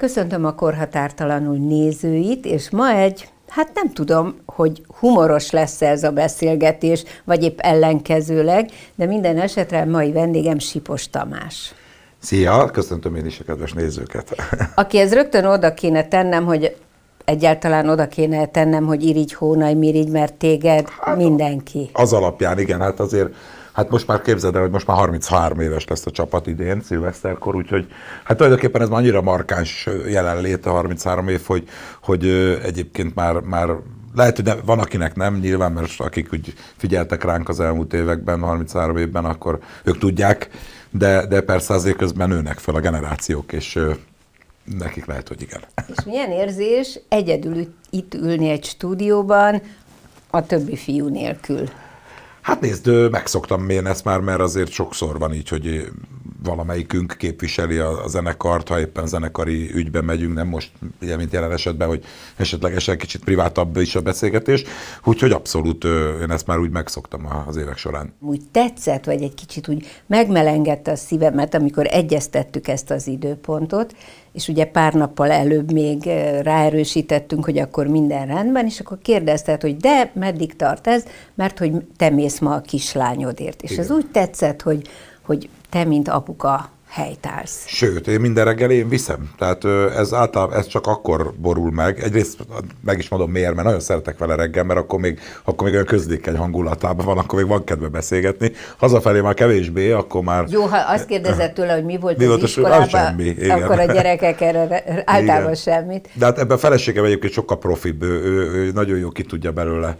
Köszöntöm a korhatártalanul nézőit, és ma egy, hát nem tudom, hogy humoros lesz ez a beszélgetés, vagy épp ellenkezőleg, de minden esetre mai vendégem Sipos Tamás. Szia, köszöntöm én is a kedves nézőket. Aki ez rögtön oda kéne tennem, hogy egyáltalán oda kéne tennem, hogy irigy hónaj mirigy, mert téged hát mindenki. Az alapján, igen, hát azért Hát most már képzeld el, hogy most már 33 éves lesz a csapat idén, szilveszterkor, úgyhogy hát tulajdonképpen ez már annyira markáns jelenlét a 33 év, hogy, hogy egyébként már, már lehet, hogy nem, van, akinek nem, nyilván, mert akik úgy figyeltek ránk az elmúlt években, 33 évben, akkor ők tudják, de, de persze azért közben nőnek fel a generációk, és nekik lehet, hogy igen. És milyen érzés egyedül itt ülni egy stúdióban a többi fiú nélkül? Hát nézd, megszoktam én ezt már, mert azért sokszor van így, hogy valamelyikünk képviseli a, a zenekart, ha éppen zenekari ügyben megyünk, nem most, ugye, mint jelen esetben, hogy esetlegesen kicsit privátabb is a beszélgetés, úgyhogy abszolút én ezt már úgy megszoktam az évek során. Úgy tetszett, vagy egy kicsit úgy megmelengedte a szívemet, amikor egyeztettük ezt az időpontot, és ugye pár nappal előbb még ráerősítettünk, hogy akkor minden rendben, és akkor kérdezted, hogy de, meddig tart ez, mert hogy te mész ma a kislányodért. És Igen. ez úgy tetszett, hogy, hogy te, mint apuka helytálsz. Sőt, én minden reggel én viszem. Tehát ez általában, ez csak akkor borul meg. Egyrészt meg is mondom miért, mert nagyon szeretek vele reggel, mert akkor még, akkor még olyan közlékeny hangulatában van, akkor még van kedve beszélgetni. Hazafelé már kevésbé, akkor már... Jó, ha azt kérdezett tőle, hogy mi volt mi az volt iskolában, az semmi, igen. akkor a gyerekek erre általában igen. semmit. De hát ebben a feleségem egyébként sokkal profibb, ő, ő, ő nagyon jó ki tudja belőle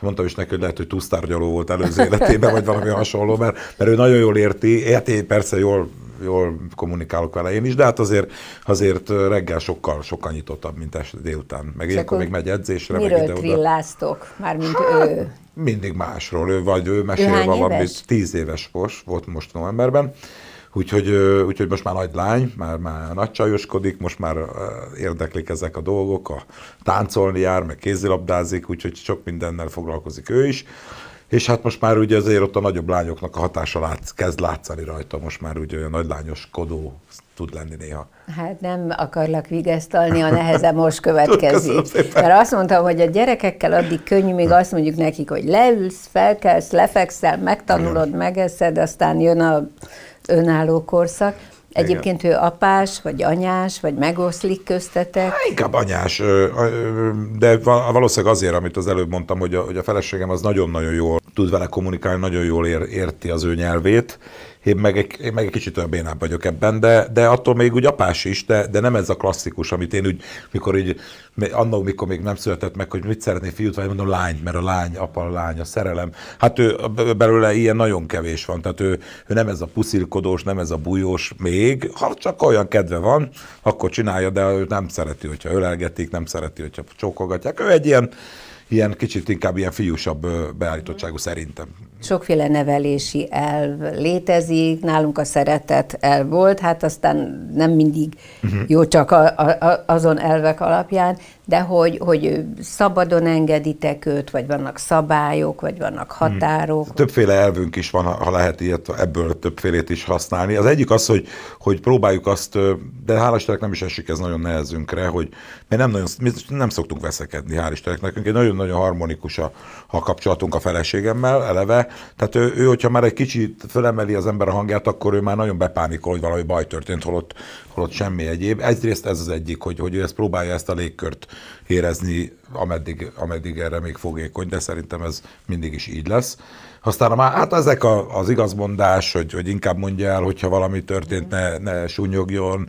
mondtam is neki, hogy lehet, hogy túlsztárgyaló volt előző életében, vagy valami hasonló, mert, mert ő nagyon jól érti, érti, persze jól jól kommunikálok vele én is, de hát azért, azért reggel sokkal, sokkal nyitottabb, mint este délután. Meg ilyenkor még megy edzésre, meg ide-oda. trilláztok? Mármint hát, ő? Mindig másról, ő vagy ő mesél valamit. Éves? Tíz éves most, volt most novemberben. Úgyhogy, úgyhogy most már nagy lány, már, már nagy csajoskodik, most már érdeklik ezek a dolgok, a táncolni jár, meg kézilabdázik, úgyhogy sok mindennel foglalkozik ő is. És hát most már ugye azért ott a nagyobb lányoknak a hatása látsz, kezd látszani rajta, most már úgy olyan nagylányos kodó tud lenni néha. Hát nem akarlak vigasztalni, a neheze most következik. Mert azt mondtam, hogy a gyerekekkel addig könnyű, még hm. azt mondjuk nekik, hogy leülsz, felkelsz, lefekszel, megtanulod, megeszed, aztán jön a önálló korszak. Egyébként Igen. ő apás, vagy anyás, vagy megoszlik köztetek? Há, inkább anyás, de valószínűleg azért, amit az előbb mondtam, hogy a, hogy a feleségem az nagyon-nagyon jól tud vele kommunikálni, nagyon jól ér, érti az ő nyelvét, én meg egy, én meg egy kicsit olyan bénább vagyok ebben, de, de attól még úgy apás is, de, de nem ez a klasszikus, amit én úgy, mikor így, annak, mikor még nem született meg, hogy mit szeretné fiút, vagy mondom lányt, mert a lány, apa a lány, a szerelem. Hát ő belőle ilyen nagyon kevés van, tehát ő, ő nem ez a puszilkodós, nem ez a bujós még, ha csak olyan kedve van, akkor csinálja, de ő nem szereti, hogyha ölelgetik, nem szereti, hogyha csókolgatják. Ő egy ilyen, ilyen kicsit inkább ilyen fiúsabb beállítottságú szerintem sokféle nevelési elv létezik, nálunk a szeretet el volt, hát aztán nem mindig uh-huh. jó csak a, a, azon elvek alapján, de hogy, hogy szabadon engeditek őt, vagy vannak szabályok, vagy vannak mhm. határok. Hmm. Többféle elvünk is van, ha lehet ilyet, ebből többfélét is használni. Az egyik az, hogy, hogy próbáljuk azt, de hál' Istennek nem is esik ez nagyon nehezünkre, hogy mert nem, nagyon, mi nem szoktunk veszekedni, hál' Istennek nekünk, egy nagyon-nagyon harmonikus a, a kapcsolatunk a feleségemmel eleve, tehát ő, ő, hogyha már egy kicsit fölemeli az ember a hangját, akkor ő már nagyon bepánikol, hogy valami baj történt, holott, holott semmi egyéb. Egyrészt ez az egyik, hogy, hogy ő ezt próbálja ezt a légkört érezni, ameddig, ameddig erre még fogékony, de szerintem ez mindig is így lesz. Aztán a, hát ezek a, az igazmondás, hogy, hogy inkább mondja el, hogyha valami történt, ne, ne sunyogjon,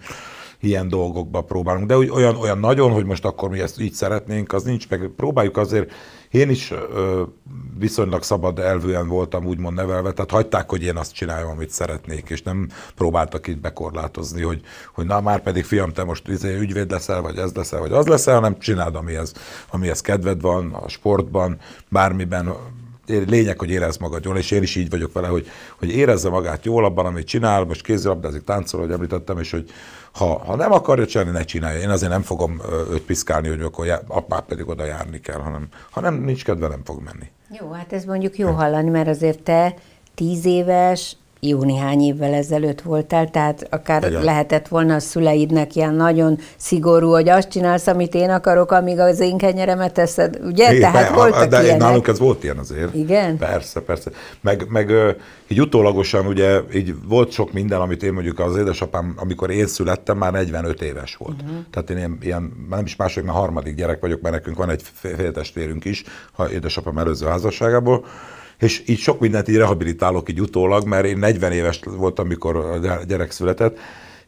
ilyen dolgokba próbálunk. De olyan, olyan nagyon, hogy most akkor mi ezt így szeretnénk, az nincs, meg próbáljuk azért én is ö, viszonylag szabad elvűen voltam úgymond nevelve, tehát hagyták, hogy én azt csináljam, amit szeretnék, és nem próbáltak itt bekorlátozni, hogy, hogy na már pedig fiam, te most izé, ügyvéd leszel, vagy ez leszel, vagy az leszel, hanem csináld, amihez, amihez kedved van a sportban, bármiben, lényeg, hogy érez magad jól, és én is így vagyok vele, hogy, hogy érezze magát jól abban, amit csinál, most kézilabdázik, táncol, hogy említettem, és hogy ha, ha nem akarja csinálni, ne csinálja. Én azért nem fogom őt piszkálni, hogy akkor apá pedig oda járni kell, hanem ha nem, nincs kedve, nem fog menni. Jó, hát ez mondjuk jó hallani, mert azért te tíz éves, jó néhány évvel ezelőtt voltál, tehát akár Egyen. lehetett volna a szüleidnek ilyen nagyon szigorú, hogy azt csinálsz, amit én akarok, amíg az én kenyeremet teszed, ugye? É, tehát be, voltak de ilyenek. nálunk ez volt ilyen azért. Igen? Persze, persze. Meg, meg így utólagosan ugye így volt sok minden, amit én mondjuk az édesapám, amikor én születtem, már 45 éves volt. Uh-huh. Tehát én ilyen, ilyen nem is második, már harmadik gyerek vagyok, mert nekünk van egy féltestvérünk is, ha édesapám előző házasságából és így sok mindent így rehabilitálok így utólag, mert én 40 éves voltam, amikor a gyerek született,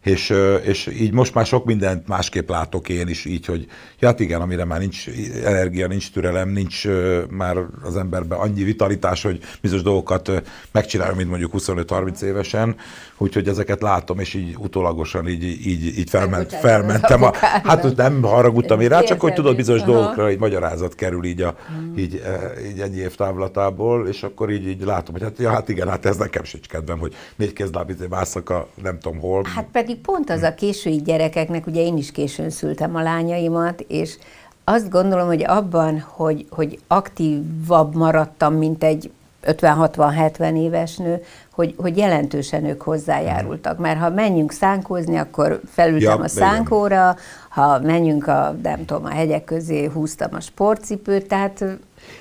és, és így most már sok mindent másképp látok én is így, hogy hát igen, amire már nincs energia, nincs türelem, nincs már az emberben annyi vitalitás, hogy bizonyos dolgokat megcsinálom, mint mondjuk 25-30 évesen, úgyhogy ezeket látom, és így utólagosan így, így, így felment, felmentem. A, hát nem haragudtam én rá, csak hogy tudod, bizonyos aha. dolgokra egy magyarázat kerül így, a, hmm. így, e, így ennyi év távlatából, és akkor így, így látom, hogy hát, ja, hát igen, hát ez nekem sincs kedvem, hogy négy kézlábizé mászak a nem tudom hol. Hát pedig pedig pont az a késői gyerekeknek, ugye én is későn szültem a lányaimat, és azt gondolom, hogy abban, hogy, hogy aktívabb maradtam, mint egy 50-60-70 éves nő, hogy, hogy jelentősen ők hozzájárultak. Mert ha menjünk szánkózni, akkor felültem ja, a szánkóra, ha menjünk a, nem tudom, a hegyek közé, húztam a sportcipőt, tehát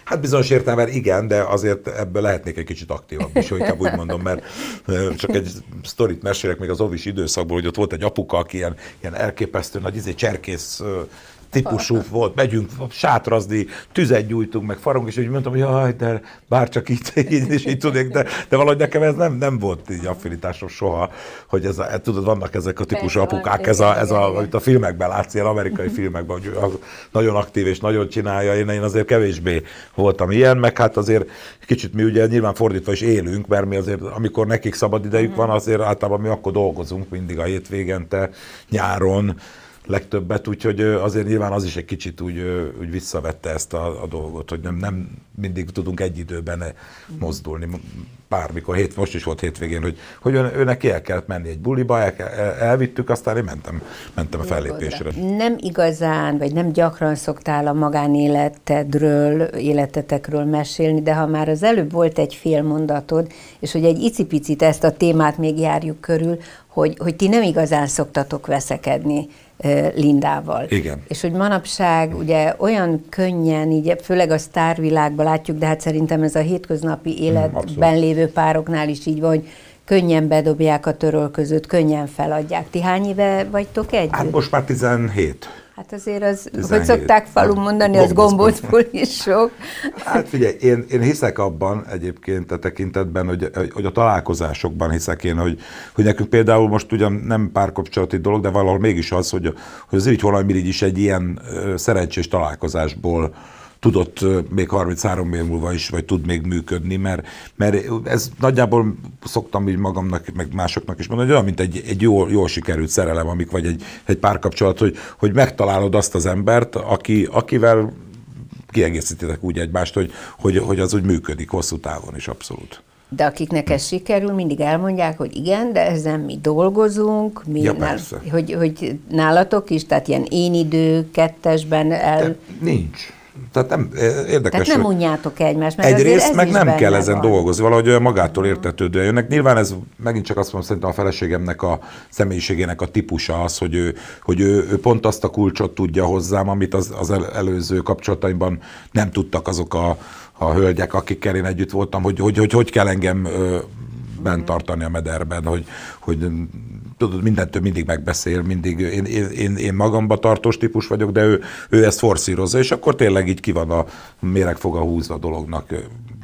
Hát bizonyos értelemben igen, de azért ebből lehetnék egy kicsit aktívabb is, inkább úgy mondom, mert csak egy sztorit mesélek még az ovis időszakból, hogy ott volt egy apuka, aki ilyen, ilyen elképesztő nagy izé, cserkész típusú volt, megyünk sátrazni, tüzet gyújtunk, meg farunk, és úgy mondtam, hogy jaj, de bár csak így, így és így tudnék, de, de valahogy nekem ez nem, nem volt így affinitásom soha, hogy ez a, e, tudod, vannak ezek a típusú apukák, ez a, ez a, amit a filmekben látsz, ilyen amerikai filmekben, hogy az nagyon aktív és nagyon csinálja, én, én azért kevésbé voltam ilyen, meg hát azért kicsit mi ugye nyilván fordítva is élünk, mert mi azért, amikor nekik szabad idejük mhm. van, azért általában mi akkor dolgozunk mindig a hétvégente, nyáron, legtöbbet, úgyhogy azért nyilván az is egy kicsit úgy, úgy visszavette ezt a, a dolgot, hogy nem, nem mindig tudunk egy időben mozdulni. Bármikor, hét, most is volt hétvégén, hogy, hogy ön, őnek el kellett menni egy buliba, el, elvittük, aztán én mentem, mentem a fellépésre. Nem igazán, vagy nem gyakran szoktál a magánéletedről, életetekről mesélni, de ha már az előbb volt egy fél mondatod, és hogy egy icipicit ezt a témát még járjuk körül, hogy, hogy ti nem igazán szoktatok veszekedni Lindával. Igen. És hogy manapság ugye olyan könnyen, így főleg a sztárvilágban látjuk, de hát szerintem ez a hétköznapi mm, életben lévő pároknál is így van, hogy könnyen bedobják a törölközőt, könnyen feladják. Ti hány éve vagytok együtt? Hát most már 17. Hát azért az, 17. hogy szokták falun mondani, az gombócból is sok. Hát figyelj, én, én hiszek abban egyébként a tekintetben, hogy, hogy a találkozásokban hiszek én, hogy, hogy nekünk például most ugyan nem párkapcsolati dolog, de valahol mégis az, hogy, hogy az Irigy Holland is egy ilyen szerencsés találkozásból tudott még 33 év múlva is, vagy tud még működni, mert, mert ez nagyjából szoktam így magamnak, meg másoknak is mondani, hogy olyan, mint egy, egy jól, jól sikerült szerelem, amik, vagy egy, egy párkapcsolat, hogy, hogy megtalálod azt az embert, aki, akivel kiegészítetek úgy egymást, hogy, hogy, hogy az úgy működik hosszú távon is abszolút. De akiknek ez sikerül, mindig elmondják, hogy igen, de ezen mi dolgozunk, mi ja, nál, hogy, hogy nálatok is, tehát ilyen én idő, kettesben el... De nincs. Tehát nem eh, érdekes. Tehát nem unjátok egymást. Mert egyrészt meg nem kell ezen dolgozni, valahogy olyan eh, magától értetődően jönnek. Nyilván ez megint csak azt mondom, szerintem a feleségemnek a személyiségének a típusa az, hogy ő, hogy ő, ő pont azt a kulcsot tudja hozzám, amit az, az előző kapcsolataimban nem tudtak azok a, a hölgyek, akikkel én együtt voltam, hogy hogy, hogy, hogy kell engem bent tartani a mederben, hogy, hogy tudod, mindentől mindig megbeszél, mindig én, én, én, én magamba tartós típus vagyok, de ő, ő ezt forszírozza, és akkor tényleg így ki van a méregfoga húzva a dolognak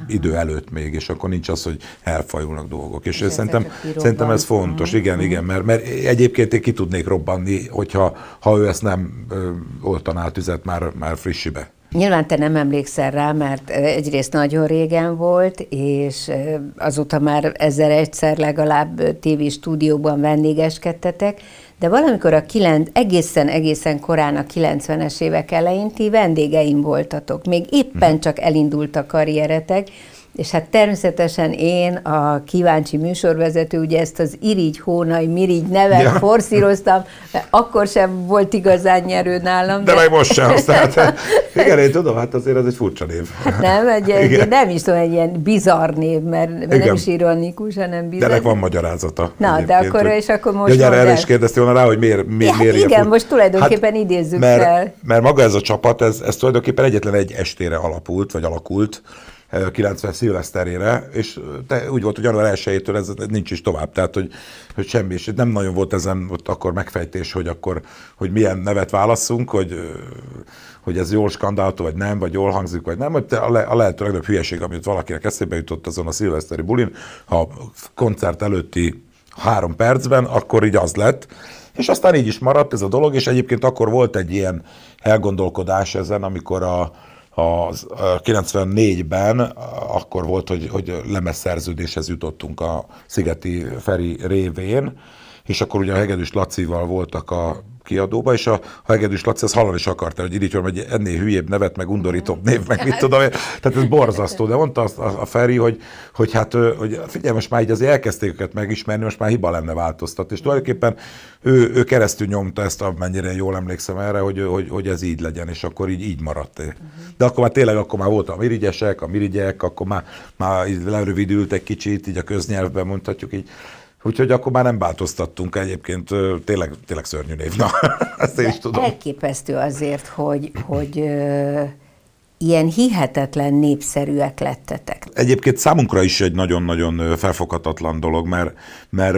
idő előtt még, és akkor nincs az, hogy elfajulnak dolgok. És, és szerintem, szerintem ez fontos, mm. igen, igen, mert, mert egyébként én ki tudnék robbanni, hogyha ha ő ezt nem oltaná a tüzet már, már frissibe. Nyilván te nem emlékszel rá, mert eh, egyrészt nagyon régen volt, és eh, azóta már ezzel egyszer legalább eh, TV stúdióban vendégeskedtetek, de valamikor a kilenc, egészen, egészen korán a 90-es évek elején ti vendégeim voltatok. Még éppen mhm. csak elindult a karrieretek, és hát természetesen én, a kíváncsi műsorvezető, ugye ezt az irigy hónai mirigy nevet ja. forszíroztam, akkor sem volt igazán nyerő nálam. De, de meg most sem, tehát igen, én tudom, hát azért ez egy furcsa név. Hát nem, egy, egy, nem is tudom, egy ilyen bizarr név, mert, mert nem is ironikus, hanem bizarr. De ennek van magyarázata. Na, de akkor, hogy, és akkor most Ja, erre is kérdeztél volna rá, hogy miért, mi, ja, miért Igen, most tulajdonképpen hát, idézzük mert, el. Mert maga ez a csapat, ez, ez tulajdonképpen egyetlen egy estére alapult, vagy alakult, 90 szilveszterére, és te, úgy volt, hogy január 1 ez nincs is tovább, tehát hogy, hogy semmi, és nem nagyon volt ezen ott akkor megfejtés, hogy akkor, hogy milyen nevet válasszunk, hogy, hogy ez jól skandálta, vagy nem, vagy jól hangzik, vagy nem, hogy te a, le, a lehető legnagyobb hülyeség, amit valakinek eszébe jutott azon a szilveszteri bulin, ha koncert előtti három percben, akkor így az lett, és aztán így is maradt ez a dolog, és egyébként akkor volt egy ilyen elgondolkodás ezen, amikor a, a 94-ben akkor volt, hogy, hogy lemezszerződéshez jutottunk a Szigeti Feri révén, és akkor ugye a Hegedűs Lacival voltak a kiadóba, és a Hegedűs Laci ezt hallani is akarta, hogy így hogy ennél hülyébb nevet, meg undorítóbb név, meg mit tudom Tehát ez borzasztó, de mondta azt a, Feri, hogy, hogy hát hogy figyelj, most már így azért elkezdték őket megismerni, most már hiba lenne változtatni. És tulajdonképpen ő, ő keresztül nyomta ezt, amennyire jól emlékszem erre, hogy, hogy, hogy ez így legyen, és akkor így, így maradt. De akkor már tényleg, akkor már volt a mirigyesek, a mirigyek, akkor már, már lerövidült egy kicsit, így a köznyelvben mondhatjuk így. Úgyhogy akkor már nem változtattunk egyébként, tényleg, tényleg szörnyű név. Na, ezt én is tudom. Elképesztő azért, hogy, hogy ö, ilyen hihetetlen népszerűek lettetek. Egyébként számunkra is egy nagyon-nagyon felfoghatatlan dolog, mert, mert,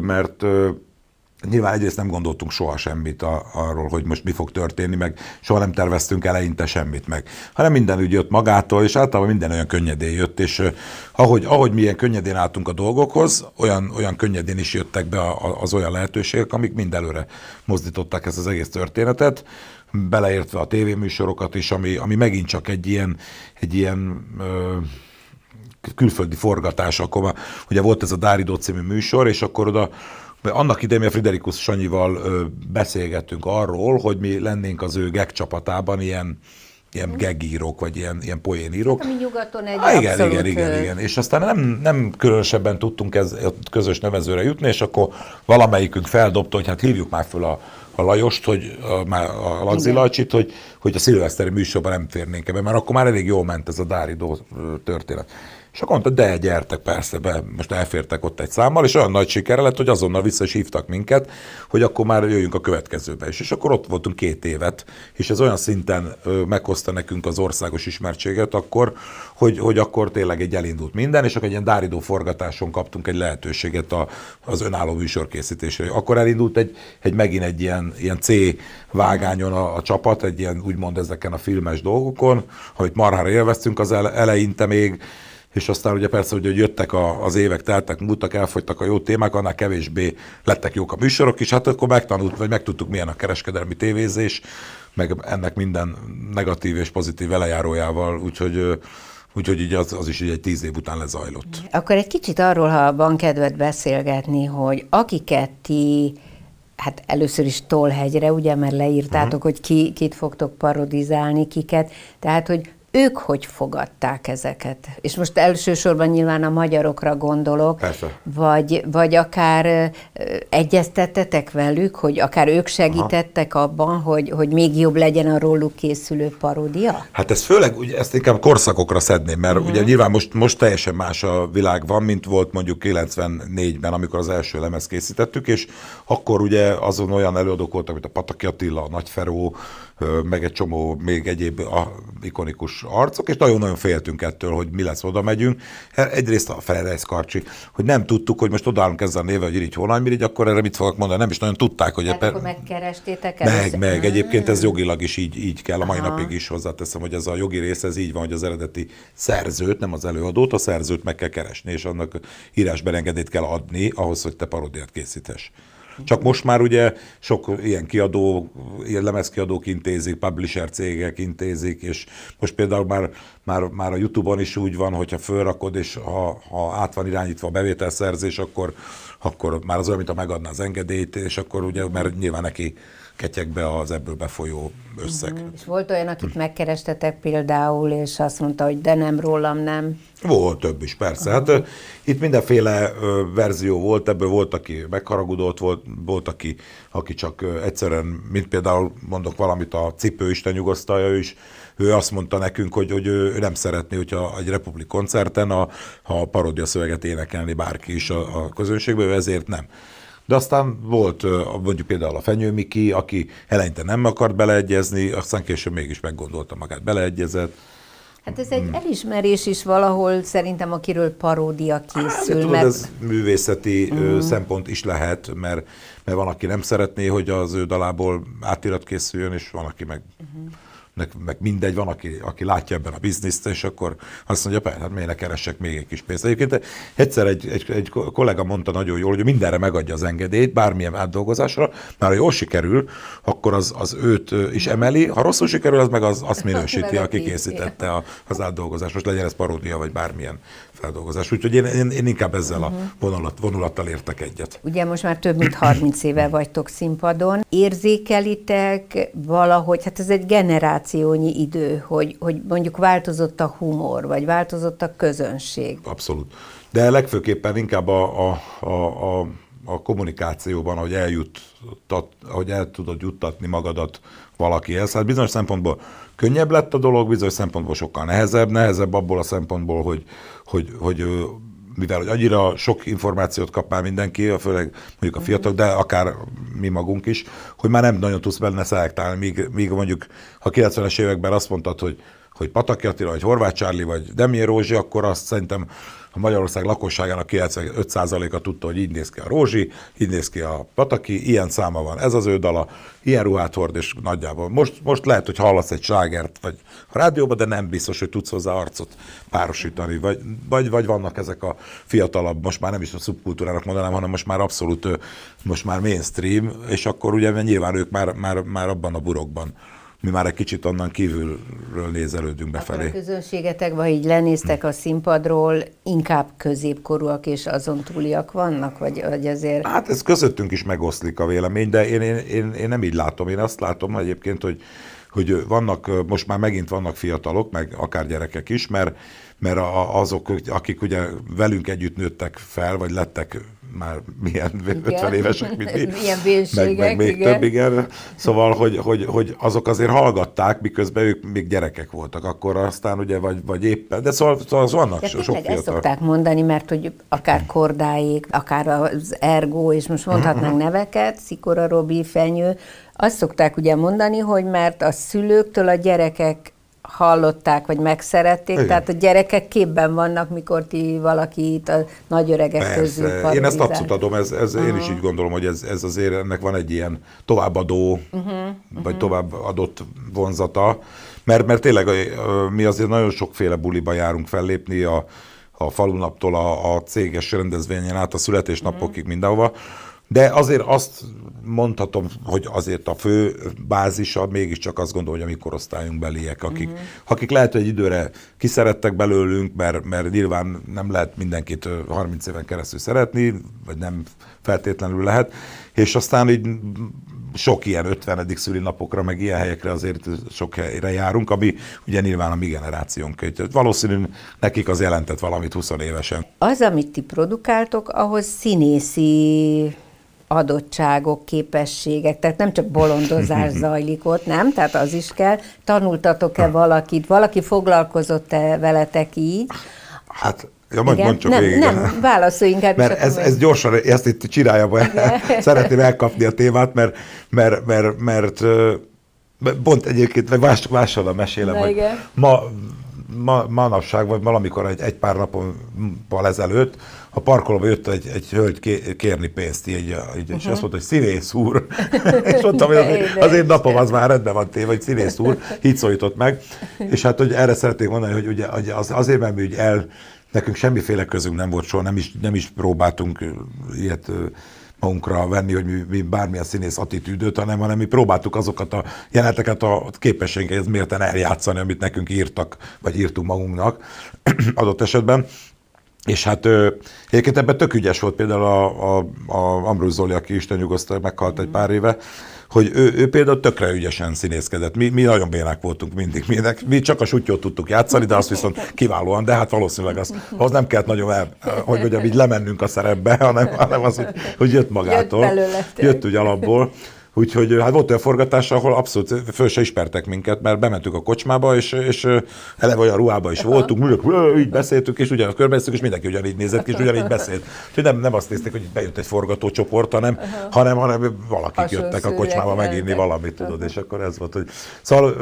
mert, mert Nyilván egyrészt nem gondoltunk soha semmit a, arról, hogy most mi fog történni, meg soha nem terveztünk eleinte semmit meg, hanem minden úgy jött magától, és általában minden olyan könnyedén jött, és ahogy, ahogy milyen könnyedén álltunk a dolgokhoz, olyan, olyan könnyedén is jöttek be az olyan lehetőségek, amik mind előre mozdították ezt az egész történetet beleértve a tévéműsorokat is, ami, ami megint csak egy ilyen, egy ilyen ö, külföldi forgatás, akkor ugye volt ez a Dári című műsor, és akkor oda annak idején mi a Friderikus Sanyival beszélgettünk arról, hogy mi lennénk az ő geg csapatában ilyen, ilyen mhm. gegírók, vagy ilyen, ilyen poénírók. Hát, ami nyugaton egy Há, igen, igen, igen, igen, És aztán nem, nem különösebben tudtunk ez, közös nevezőre jutni, és akkor valamelyikünk feldobta, hogy hát hívjuk már föl a, a Lajost, hogy a, a Lagzi Lajcsit, hogy, hogy a szilveszteri műsorban nem férnénk ebbe, mert akkor már elég jól ment ez a Dáridó történet. És akkor mondta, de gyertek, persze, be, most elfértek ott egy számmal, és olyan nagy sikere lett, hogy azonnal vissza is hívtak minket, hogy akkor már jöjjünk a következőbe is. És akkor ott voltunk két évet, és ez olyan szinten meghozta nekünk az országos ismertséget akkor, hogy, hogy akkor tényleg egy elindult minden, és akkor egy ilyen dáridó forgatáson kaptunk egy lehetőséget a, az önálló műsor Akkor elindult egy, egy megint egy ilyen, ilyen C vágányon a, a csapat, egy ilyen úgymond ezeken a filmes dolgokon, hogy marhára élveztünk az eleinte még, és aztán ugye persze, hogy jöttek a, az évek, teltek, múltak, elfogytak a jó témák, annál kevésbé lettek jók a műsorok is, hát akkor megtanult, vagy megtudtuk, milyen a kereskedelmi tévézés, meg ennek minden negatív és pozitív elejárójával, úgyhogy Úgyhogy így az, az is így egy tíz év után lezajlott. Akkor egy kicsit arról, ha van kedved beszélgetni, hogy akiket ti hát először is Tolhegyre, ugye, mert leírtátok, uh-huh. hogy ki, kit fogtok parodizálni, kiket, tehát, hogy ők hogy fogadták ezeket? És most elsősorban nyilván a magyarokra gondolok, Persze. vagy, vagy akár egyeztettetek velük, hogy akár ők segítettek Aha. abban, hogy, hogy még jobb legyen a róluk készülő paródia? Hát ez főleg, ugye ezt inkább korszakokra szedném, mert uh-huh. ugye nyilván most, most teljesen más a világ van, mint volt mondjuk 94-ben, amikor az első lemez készítettük, és akkor ugye azon olyan előadók voltak, mint a Pataki Attila, a Nagy meg egy csomó még egyéb a, ikonikus arcok, és nagyon-nagyon féltünk ettől, hogy mi lesz, oda megyünk. Hát egyrészt a Ferenc Karcsi, hogy nem tudtuk, hogy most odállunk ezzel a néve, hogy Irigy mirigy, akkor erre mit fogok mondani, nem is nagyon tudták, hogy... Hát ebben... akkor megkerestétek el. Meg, meg. Hmm. Egyébként ez jogilag is így, így kell, a mai Aha. napig is hozzáteszem, hogy ez a jogi rész, ez így van, hogy az eredeti szerzőt, nem az előadót, a szerzőt meg kell keresni, és annak írásbelengedét kell adni ahhoz, hogy te parodiát készíthess. Csak most már ugye sok ilyen kiadó, ilyen lemezkiadók intézik, publisher cégek intézik, és most például már, már, már a Youtube-on is úgy van, hogyha fölrakod, és ha, ha át van irányítva a bevételszerzés, akkor, akkor már az olyan, mint a megadná az engedélyt, és akkor ugye, mert nyilván neki be az ebből befolyó összeg. Uh-huh. És volt olyan, akit megkerestetek például, és azt mondta, hogy de nem rólam, nem? Volt több is, persze. Uh-huh. Hát itt mindenféle ö, verzió volt, ebből volt, aki megharagudott, volt, volt aki, aki csak ö, egyszerűen, mint például mondok valamit, a cipő Isten nyugosztalja ő is, ő azt mondta nekünk, hogy, hogy ő nem szeretné, hogyha egy republik koncerten, a, ha a parodia szöveget énekelni bárki is a, a közönségben, ő ezért nem de aztán volt mondjuk például a Fenyő Miki, aki eleinte nem akart beleegyezni, aztán később mégis meggondolta magát, beleegyezett. Hát ez egy hmm. elismerés is valahol szerintem, akiről paródia hát, készül. Hát, tudod, mert... ez művészeti uh-huh. szempont is lehet, mert, mert van, aki nem szeretné, hogy az ő dalából átirat készüljön, és van, aki meg... Uh-huh meg mindegy, van, aki, aki látja ebben a bizniszt, és akkor azt mondja, persze, hát miért ne keresek még egy kis pénzt. Egyébként egyszer egy, egy, egy kollega mondta nagyon jól, hogy mindenre megadja az engedélyt, bármilyen átdolgozásra, mert ha jól sikerül, akkor az, az őt is emeli, ha rosszul sikerül, az meg az, azt minősíti, aki készítette a, az átdolgozást. Most legyen ez paródia, vagy bármilyen feldolgozás. Úgyhogy én, én, én inkább ezzel uh-huh. a mhm. vonulat, vonulattal értek egyet. Ugye most már több mint 30 éve vagytok színpadon. Érzékelitek valahogy, hát ez egy generációnyi idő, hogy, hogy mondjuk változott a humor, vagy változott a közönség. Abszolút. De legfőképpen inkább a, a, a, a a kommunikációban, hogy eljuttat, hogy el tudod juttatni magadat valakihez. Hát bizonyos szempontból könnyebb lett a dolog, bizonyos szempontból sokkal nehezebb, nehezebb abból a szempontból, hogy, hogy, hogy mivel hogy annyira sok információt kap már mindenki, főleg mondjuk a mhm. fiatalok, de akár mi magunk is, hogy már nem nagyon tudsz benne szelektálni, míg, míg mondjuk ha 90-es években azt mondtad, hogy hogy Pataki Attila, vagy Horváth Csárli, vagy Demi Rózsi, akkor azt szerintem a Magyarország lakosságának 95%-a tudta, hogy így néz ki a Rózsi, így néz ki a Pataki, ilyen száma van, ez az ő dala, ilyen ruhát hord, és nagyjából. Most, most lehet, hogy hallasz egy slágert vagy a rádióban, de nem biztos, hogy tudsz hozzá arcot párosítani, vagy, vagy, vagy vannak ezek a fiatalabb, most már nem is a szubkultúrának mondanám, hanem most már abszolút, most már mainstream, és akkor ugye nyilván ők már, már, már abban a burokban mi már egy kicsit onnan kívülről nézelődünk befelé. Akkor a közönségetek, vagy így lenéztek a hm. színpadról, inkább középkorúak és azon túliak vannak, vagy, vagy azért? Hát ez közöttünk is megoszlik a vélemény, de én, én, én, én nem így látom. Én azt látom egyébként, hogy hogy vannak, most már megint vannak fiatalok, meg akár gyerekek is, mert, mert azok, akik ugye velünk együtt nőttek fel, vagy lettek már milyen igen. 50 évesek, mint mi. Milyen meg, meg még igen. több, igen. Szóval, hogy, hogy, hogy azok azért hallgatták, miközben ők még gyerekek voltak. Akkor aztán ugye, vagy, vagy éppen, de szóval, szóval az vannak de so, sok fiatal. ezt szokták mondani, mert hogy akár hm. kordáik, akár az Ergo, és most hm, mondhatnánk hm. neveket, Szikora Robi, Fenyő, azt szokták ugye mondani, hogy mert a szülőktől a gyerekek hallották, vagy megszerették, Igen. tehát a gyerekek képben vannak, mikor ti valaki itt a nagy öregek Persze. közül parodizál. Én ezt abszolút adom, ez, ez, uh-huh. én is így gondolom, hogy ez, ez azért ennek van egy ilyen továbbadó, uh-huh. vagy uh-huh. továbbadott vonzata, mert, mert tényleg mi azért nagyon sokféle buliba járunk fellépni, a, a falunaptól a, a céges rendezvényen át a születésnapokig uh-huh. mindenhova, de azért azt mondhatom, hogy azért a fő bázisa mégiscsak azt gondolom, hogy a mi korosztályunk beliek, akik, uh-huh. akik lehet, hogy időre kiszerettek belőlünk, mert, mert nyilván nem lehet mindenkit 30 éven keresztül szeretni, vagy nem feltétlenül lehet, és aztán így sok ilyen 50. szülinapokra, meg ilyen helyekre azért sok helyre járunk, ami ugye nyilván a mi generációnk. Valószínűleg nekik az jelentett valamit 20 évesen. Az, amit ti produkáltok, ahhoz színészi adottságok, képességek, tehát nem csak bolondozás zajlik ott, nem? Tehát az is kell. Tanultatok-e valakit, valaki foglalkozott-e veletek így? Hát Ja, mondj, mondd csak nem, végig. Nem, válaszolj inkább. Hát mert ez, ez gyorsan, ezt itt csinálja, szeretném elkapni a témát, mert, mert, mert, mert, mert pont egyébként, meg más, a mesélem, Na, hogy igen. ma, ma, manapság, vagy valamikor egy, egy pár napon ezelőtt a parkolóba jött egy, egy hölgy kérni pénzt, így, így uh-huh. és mhm. azt mondta, hogy színész úr, és mondtam, hogy az, az én napom az már rendben van téve, hogy színész úr, így meg, és hát hogy erre szeretnék mondani, hogy ugye az, azért, mert mi el, nekünk semmiféle közünk nem volt soha, nem is, nem is próbáltunk ilyet magunkra venni, hogy mi, mi bármilyen színész attitűdöt, hanem, hanem mi próbáltuk azokat a jeleneteket a képességeinkhez mérten eljátszani, amit nekünk írtak, vagy írtunk magunknak adott esetben. És hát ő, egyébként ebben tök ügyes volt például a, a, a Ambrus Zoli, aki Isten nyugosztal, meghalt egy pár éve, hogy ő, ő például tökre ügyesen színészkedett. Mi, mi nagyon bénák voltunk mindig, minek, mi csak a sutyót tudtuk játszani, de azt viszont kiválóan, de hát valószínűleg az, az nem kellett nagyon el, hogy mondjam, így lemennünk a szerepbe, hanem, hanem az, hogy, hogy jött magától. Jött, jött úgy alapból. Úgyhogy hát volt olyan forgatás, ahol abszolút föl se ismertek minket, mert bementük a kocsmába, és, és eleve olyan ruhába is voltunk, ugyan, így beszéltük, és ugyanaz körbeszéltük, és mindenki ugyanígy nézett ki, és ugyanígy beszélt. Úgyhogy nem, nem azt nézték, hogy bejött egy forgatócsoport, hanem, uh-huh. hanem, hanem valakik Hasonló jöttek a kocsmába meginni valamit, tudod, és akkor ez volt. Hogy... Szóval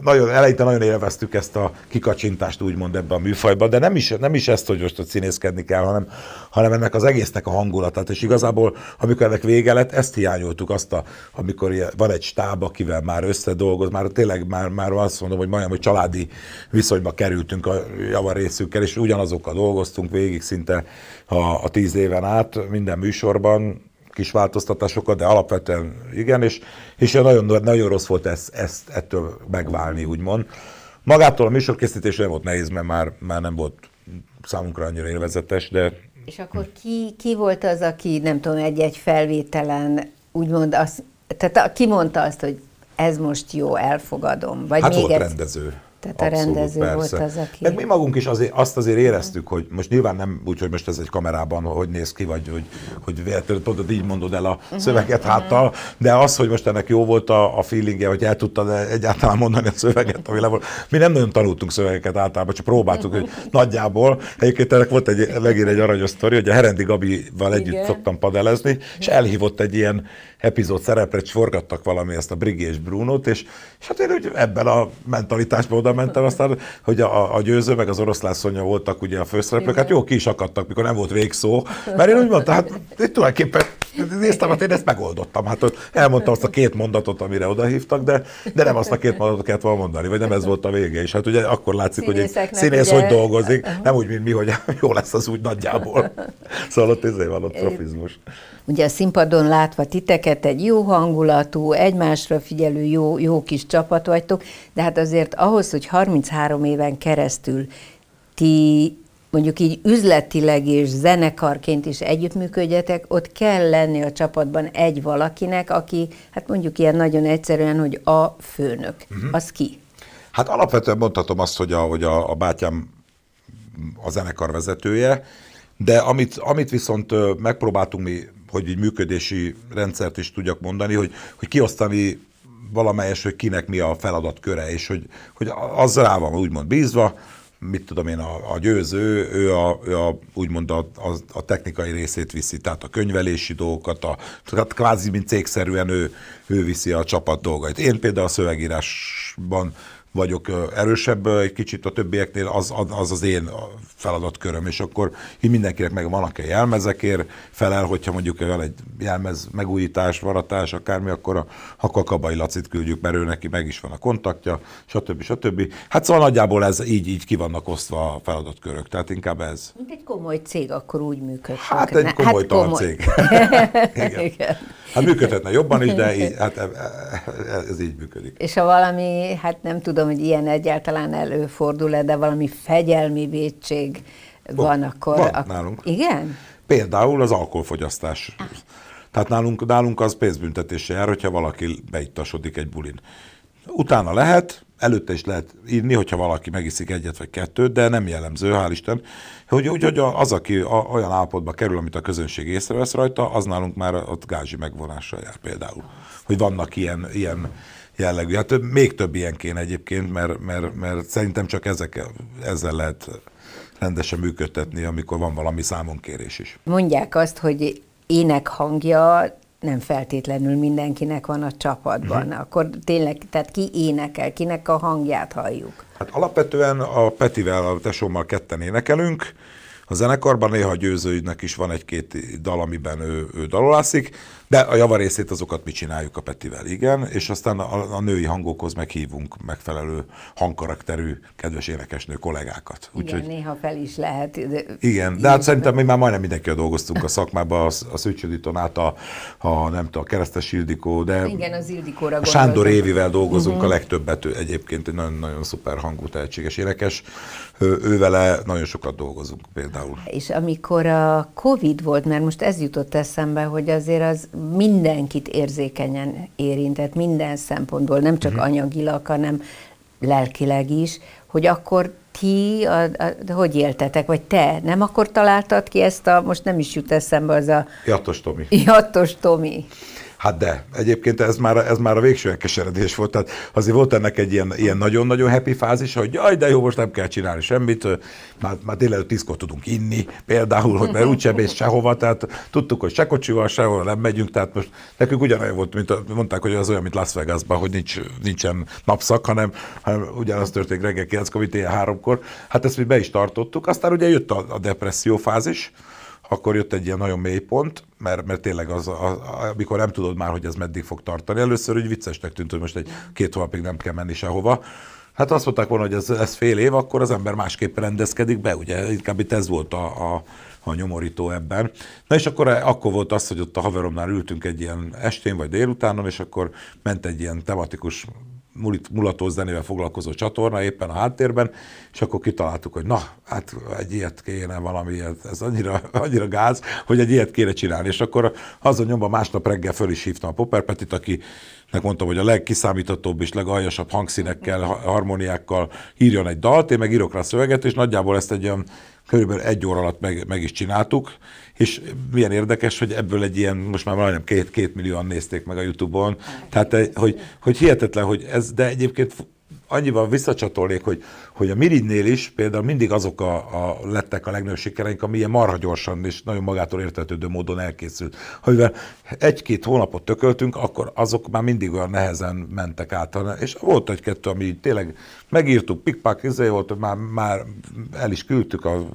nagyon, eleinte nagyon élveztük ezt a kikacsintást, úgymond ebbe a műfajba, de nem is, nem is ezt, hogy most ott színészkedni kell, hanem, hanem ennek az egésznek a hangulatát. És igazából, amikor ennek vége lett, ezt hiányoltuk, azt a amikor ilyen, van egy stáb, akivel már összedolgoz, már tényleg már, már azt mondom, hogy majdnem, hogy családi viszonyba kerültünk a javarészükkel, és ugyanazokkal dolgoztunk végig szinte a, a tíz éven át minden műsorban, kis változtatásokat, de alapvetően igen, és, és nagyon, nagyon rossz volt ezt, ezt ettől megválni, úgymond. Magától a műsorkészítés nem volt nehéz, mert már, már nem volt számunkra annyira élvezetes, de... És akkor ki, ki volt az, aki nem tudom, egy-egy felvételen úgymond azt tehát mondta azt, hogy ez most jó, elfogadom. Vagy hát még volt egy... rendező. Tehát Abszolút, a rendező persze. volt az, aki... Meg mi magunk is azért, azt azért éreztük, hogy most nyilván nem úgy, hogy most ez egy kamerában hogy néz ki, vagy hogy, hogy véletlenül tudod, így mondod el a mhm, szöveget uh-huh. háttal, de az, hogy most ennek jó volt a, a feelingje, hogy el tudtad -e egyáltalán mondani a szöveget, ami le volt. Mi nem nagyon tanultunk szövegeket általában, csak próbáltuk, hogy nagyjából. Egyébként ennek volt egy, megint egy aranyos sztori, hogy a Herendi Gabival együtt Igen. szoktam padelezni, és elhívott egy ilyen epizód szerepre, és forgattak valami ezt a Brigés és Brunót, és, és hát én úgy ebben a mentalitásban oda mentem, aztán, hogy a, a győző meg az oroszlán voltak ugye a főszereplők, hát jó ki is akadtak, mikor nem volt végszó, mert én úgy mondtam, hát tulajdonképpen Hát, néztem, hát én ezt megoldottam. Hát ott elmondtam azt a két mondatot, amire odahívtak, de, de nem azt a két mondatot kellett volna mondani, vagy nem ez volt a vége. És hát ugye akkor látszik, hogy egy színész ugye... hogy dolgozik, nem úgy, mint mi, hogy jó lesz az úgy nagyjából. Szóval ott izé van, a trofizmus. Ugye a színpadon látva titeket egy jó hangulatú, egymásra figyelő jó, jó kis csapat vagytok, de hát azért ahhoz, hogy 33 éven keresztül ti mondjuk így üzletileg és zenekarként is együttműködjetek, ott kell lenni a csapatban egy valakinek, aki, hát mondjuk ilyen nagyon egyszerűen, hogy a főnök. Uh-huh. Az ki? Hát alapvetően mondhatom azt, hogy a, hogy a, a bátyám a zenekar vezetője, de amit, amit viszont megpróbáltunk mi, hogy így működési rendszert is tudjak mondani, hogy, hogy kiosztani valamelyes, hogy kinek mi a feladatköre, és hogy, hogy az rá van úgymond bízva, mit tudom én, a, a győző, ő, a, ő a, úgymond a, a, a technikai részét viszi, tehát a könyvelési dolgokat, a, tehát kvázi mint cégszerűen ő, ő viszi a csapat dolgait. Én például a szövegírásban vagyok erősebb egy kicsit a többieknél, az az, az én feladatköröm, és akkor így mindenkinek meg vannak-e jelmezekért felel, hogyha mondjuk van egy jelmez megújítás, varatás, akármi, akkor a kakabai Lacit küldjük, mert ő neki meg is van a kontaktja, stb. stb. Hát szóval nagyjából ez így, így ki vannak osztva a feladatkörök, tehát inkább ez. Mint egy komoly cég, akkor úgy működhet. Hát egy komoly hát komoly. cég. Igen. Igen. Hát működhetne jobban is, de így, hát e, e, ez így működik. És ha valami, hát nem tudom, hogy ilyen egyáltalán előfordul-e, de valami fegyelmi védség van, akkor... Van ak- nálunk. Igen? Például az alkoholfogyasztás. Ah. Tehát nálunk, nálunk az pénzbüntetése jár, hogyha valaki beittasodik egy bulin. Utána lehet, előtte is lehet írni, hogyha valaki megiszik egyet vagy kettőt, de nem jellemző, hál' Isten, hogy, úgy, hogy az, aki a, olyan állapotba kerül, amit a közönség észrevesz rajta, az nálunk már ott gázsi megvonással jár például hogy vannak ilyen, ilyen jellegű. Hát több, még több ilyen kéne egyébként, mert, mert, mert szerintem csak ezek, ezzel lehet rendesen működtetni, amikor van valami számonkérés is. Mondják azt, hogy ének hangja nem feltétlenül mindenkinek van a csapatban. Mm. Akkor tényleg, tehát ki énekel, kinek a hangját halljuk? Hát alapvetően a Petivel, a tesómmal ketten énekelünk, a zenekarban néha győződnek is van egy-két dal, amiben ő, ő dalolászik, de a javarészét azokat mi csináljuk a Petivel, igen, és aztán a, a női hangokhoz meghívunk megfelelő hangkarakterű kedves énekesnő kollégákat. Úgy, igen, hogy... néha fel is lehet. De... Igen, de hát szerintem mi már majdnem mindenki dolgoztunk a szakmába a, a Szűcs Juditon át a, a, nem tudom, a Keresztes Ildikó, de igen, az Ildikóra a Sándor Évivel dolgozunk uh-huh. a mhm. legtöbbet, ő egyébként egy nagyon-nagyon szuper hangú, tehetséges énekes, ő, ő vele nagyon sokat dolgozunk például. És amikor a Covid volt, mert most ez jutott eszembe, hogy azért az mindenkit érzékenyen érintett, minden szempontból, nem csak mhm. anyagilag, hanem lelkileg is, hogy akkor ti, a, a, hogy éltetek, vagy te, nem akkor találtad ki ezt a, most nem is jut eszembe az a... Jattos Tomi. Jattos Tomi. Hát de, egyébként ez már, ez már a végső elkeseredés volt, tehát azért volt ennek egy ilyen, ilyen nagyon-nagyon happy fázis, hogy jaj, de jó, most nem kell csinálni semmit, már, már délelőtt tízkor tudunk inni, például, hogy mert úgysem és sehova, tehát tudtuk, hogy se kocsival, sehol nem megyünk, tehát most nekünk ugyanolyan volt, mint a, mondták, hogy az olyan, mint Las Vegasban, hogy nincs, nincsen napszak, hanem, hanem ugyanaz történt reggel 9 mint ilyen háromkor. Hát ezt mi be is tartottuk, aztán ugye jött a, a depresszió fázis, akkor jött egy ilyen nagyon mély pont, mert, mert tényleg az, az, amikor nem tudod már, hogy ez meddig fog tartani. Először úgy viccesnek tűnt, hogy most egy két hónapig nem kell menni sehova. Hát azt mondták volna, hogy ez, ez fél év, akkor az ember másképp rendezkedik be, ugye inkább itt ez volt a, a, a nyomorító ebben. Na és akkor, akkor volt az, hogy ott a haveromnál ültünk egy ilyen estén vagy délutánon, és akkor ment egy ilyen tematikus mulatós zenével foglalkozó csatorna éppen a háttérben, és akkor kitaláltuk, hogy na, hát egy ilyet kéne valami, ilyet, hát ez annyira, annyira gáz, hogy egy ilyet kéne csinálni. És akkor azon nyomban másnap reggel föl is hívtam a Popper Petit, aki mondtam, hogy a legkiszámíthatóbb és legaljasabb hangszínekkel, harmóniákkal írjon egy dalt, én meg írok rá szöveget, és nagyjából ezt egy olyan körülbelül egy óra alatt meg, meg is csináltuk, és milyen érdekes, hogy ebből egy ilyen, most már majdnem két, két millióan nézték meg a Youtube-on, tehát hogy, hogy hihetetlen, hogy ez, de egyébként annyiban visszacsatolnék, hogy, hogy a Miridnél is például mindig azok a, a lettek a legnagyobb sikereink, ami ilyen marha gyorsan és nagyon magától értetődő módon elkészült. Ha mivel egy-két hónapot tököltünk, akkor azok már mindig olyan nehezen mentek át, És volt egy-kettő, ami tényleg megírtuk, pikpak, izé volt, már, már el is küldtük a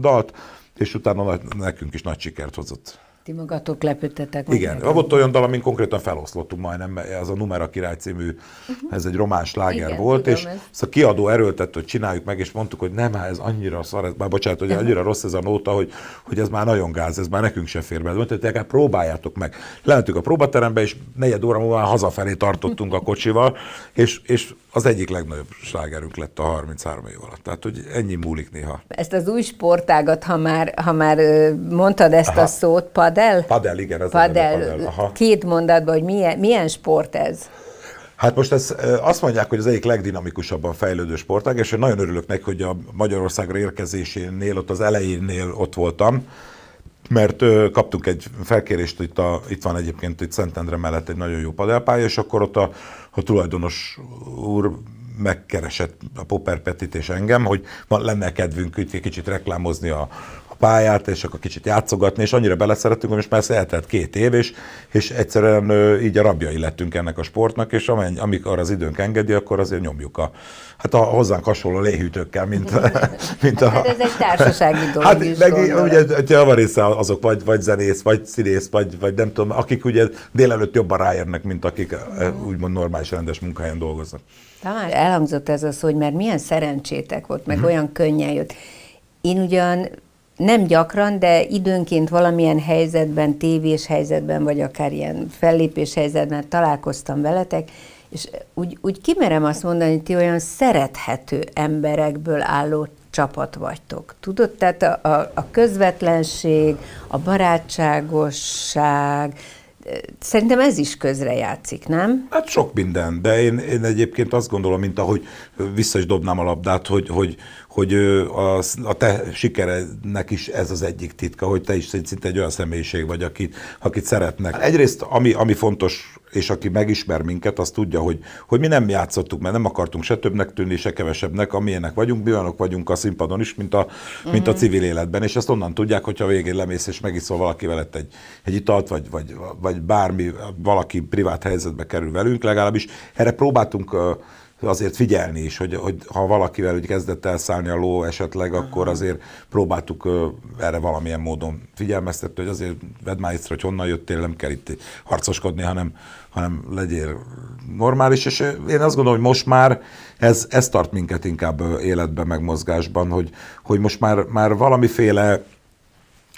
dalt, és utána nekünk is nagy sikert hozott. Ti magatok lepődtetek Igen, meg. volt olyan dal, amin konkrétan feloszlottunk majdnem, az a Numera Király című, mhm. ez egy román sláger Igen, volt, és ez. ezt a szóval kiadó erőltett, hogy csináljuk meg, és mondtuk, hogy nem, ez annyira szar, ez, már bocsánat, hogy annyira rossz ez a nóta, hogy, hogy ez már nagyon gáz, ez már nekünk se fér be. Mondtuk, hogy próbáljátok meg. Lementünk a próbaterembe, és negyed óra múlva hazafelé tartottunk a kocsival, és, és az egyik legnagyobb slágerünk lett a 33 év alatt. Tehát, hogy ennyi múlik néha. Ezt az új sportágat, ha már, ha már mondtad ezt Aha. a szót, pad Padel? Padel, igen. Ez padel. A padel. Aha. Két mondatban, hogy milyen, milyen sport ez? Hát most ez, azt mondják, hogy az egyik legdinamikusabban fejlődő sportág, és én nagyon örülök neki, hogy a Magyarországra érkezésénél, ott az elejénél ott voltam, mert kaptunk egy felkérést, itt, a, itt van egyébként itt Szentendre mellett egy nagyon jó padelpálya, és akkor ott a, a tulajdonos úr megkeresett a Popper Petit és engem, hogy van, lenne kedvünk itt kicsit reklámozni a, pályát, és akkor kicsit játszogatni, és annyira beleszerettünk, hogy most már eltelt két év, és, és egyszerűen így a rabjai lettünk ennek a sportnak, és amely, amikor az időnk engedi, akkor azért nyomjuk a, hát a hozzánk hasonló léhűtőkkel, mint, mint a... Hát ez egy társasági dolog hát is meg, gondolom. ugye javarésze azok vagy, vagy zenész, vagy színész, vagy, vagy nem tudom, akik ugye délelőtt jobban ráérnek, mint akik mm. úgymond normális, rendes munkahelyen dolgoznak. Tamás, elhangzott ez az, hogy mert milyen szerencsétek volt, meg mm. olyan könnyen jött. Én ugyan nem gyakran, de időnként valamilyen helyzetben, tévés helyzetben, vagy akár ilyen fellépés helyzetben találkoztam veletek, és úgy, úgy kimerem azt mondani, hogy ti olyan szerethető emberekből álló csapat vagytok. Tudod, tehát a, a, a közvetlenség, a barátságosság, Szerintem ez is közrejátszik, nem? Hát sok minden, de én, én egyébként azt gondolom, mint ahogy vissza is dobnám a labdát, hogy, hogy, hogy a, a te sikerednek is ez az egyik titka, hogy te is szinte egy olyan személyiség vagy, akit, akit szeretnek. Hát egyrészt, ami, ami fontos és aki megismer minket, az tudja, hogy, hogy mi nem játszottuk, mert nem akartunk se többnek tűnni, se kevesebbnek, amilyenek vagyunk, mi olyanok vagyunk a színpadon is, mint a, uh-huh. mint a mhm. civil életben, és ezt onnan tudják, hogyha végén lemész és megiszol valaki veled egy, egy italt, vagy, vagy, vagy bármi, valaki privát helyzetbe kerül velünk legalábbis. Erre próbáltunk uh, azért figyelni is, hogy, hogy ha valakivel úgy kezdett elszállni a ló esetleg, Aha. akkor azért próbáltuk erre valamilyen módon figyelmeztetni, hogy azért vedd már észre, hogy honnan jöttél, nem kell itt harcoskodni, hanem, hanem legyél normális, és én azt gondolom, hogy most már ez, ez tart minket inkább életben, meg mozgásban, hogy, hogy most már, már valamiféle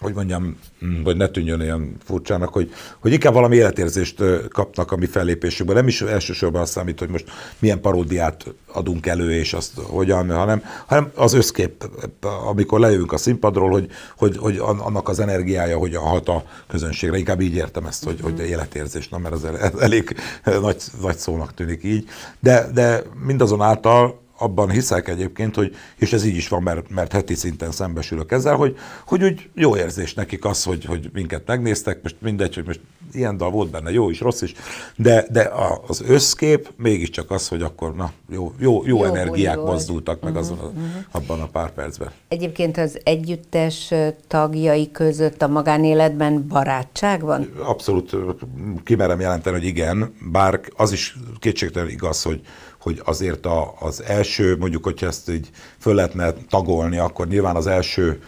hogy mondjam, vagy mm, ne tűnjön olyan furcsának, hogy, hogy inkább valami életérzést kapnak a mi fellépésükből. Nem is elsősorban azt számít, hogy most milyen paródiát adunk elő, és azt hogyan, hanem, hanem az összkép, amikor lejövünk a színpadról, hogy, hogy, hogy annak az energiája hogyan hat a közönségre. Inkább így értem ezt, hogy, hogy mhm. életérzés, nem, mert ez elég nagy, nagy szónak tűnik így. De, de mindazonáltal abban hiszek egyébként, hogy, és ez így is van, mert, mert heti szinten szembesülök ezzel, hogy, hogy úgy jó érzés nekik az, hogy, hogy minket megnéztek, most mindegy, hogy most ilyen dal volt benne, jó is, rossz is, de, de az összkép mégiscsak az, hogy akkor na, jó, jó, jó, jó energiák volt. mozdultak meg uh-huh, azon a, uh-huh. abban a pár percben. Egyébként az együttes tagjai között a magánéletben barátság van? Abszolút kimerem jelenteni, hogy igen, bár az is kétségtelen igaz, hogy hogy azért a, az első, mondjuk, hogyha ezt így föl lehetne tagolni, akkor nyilván az első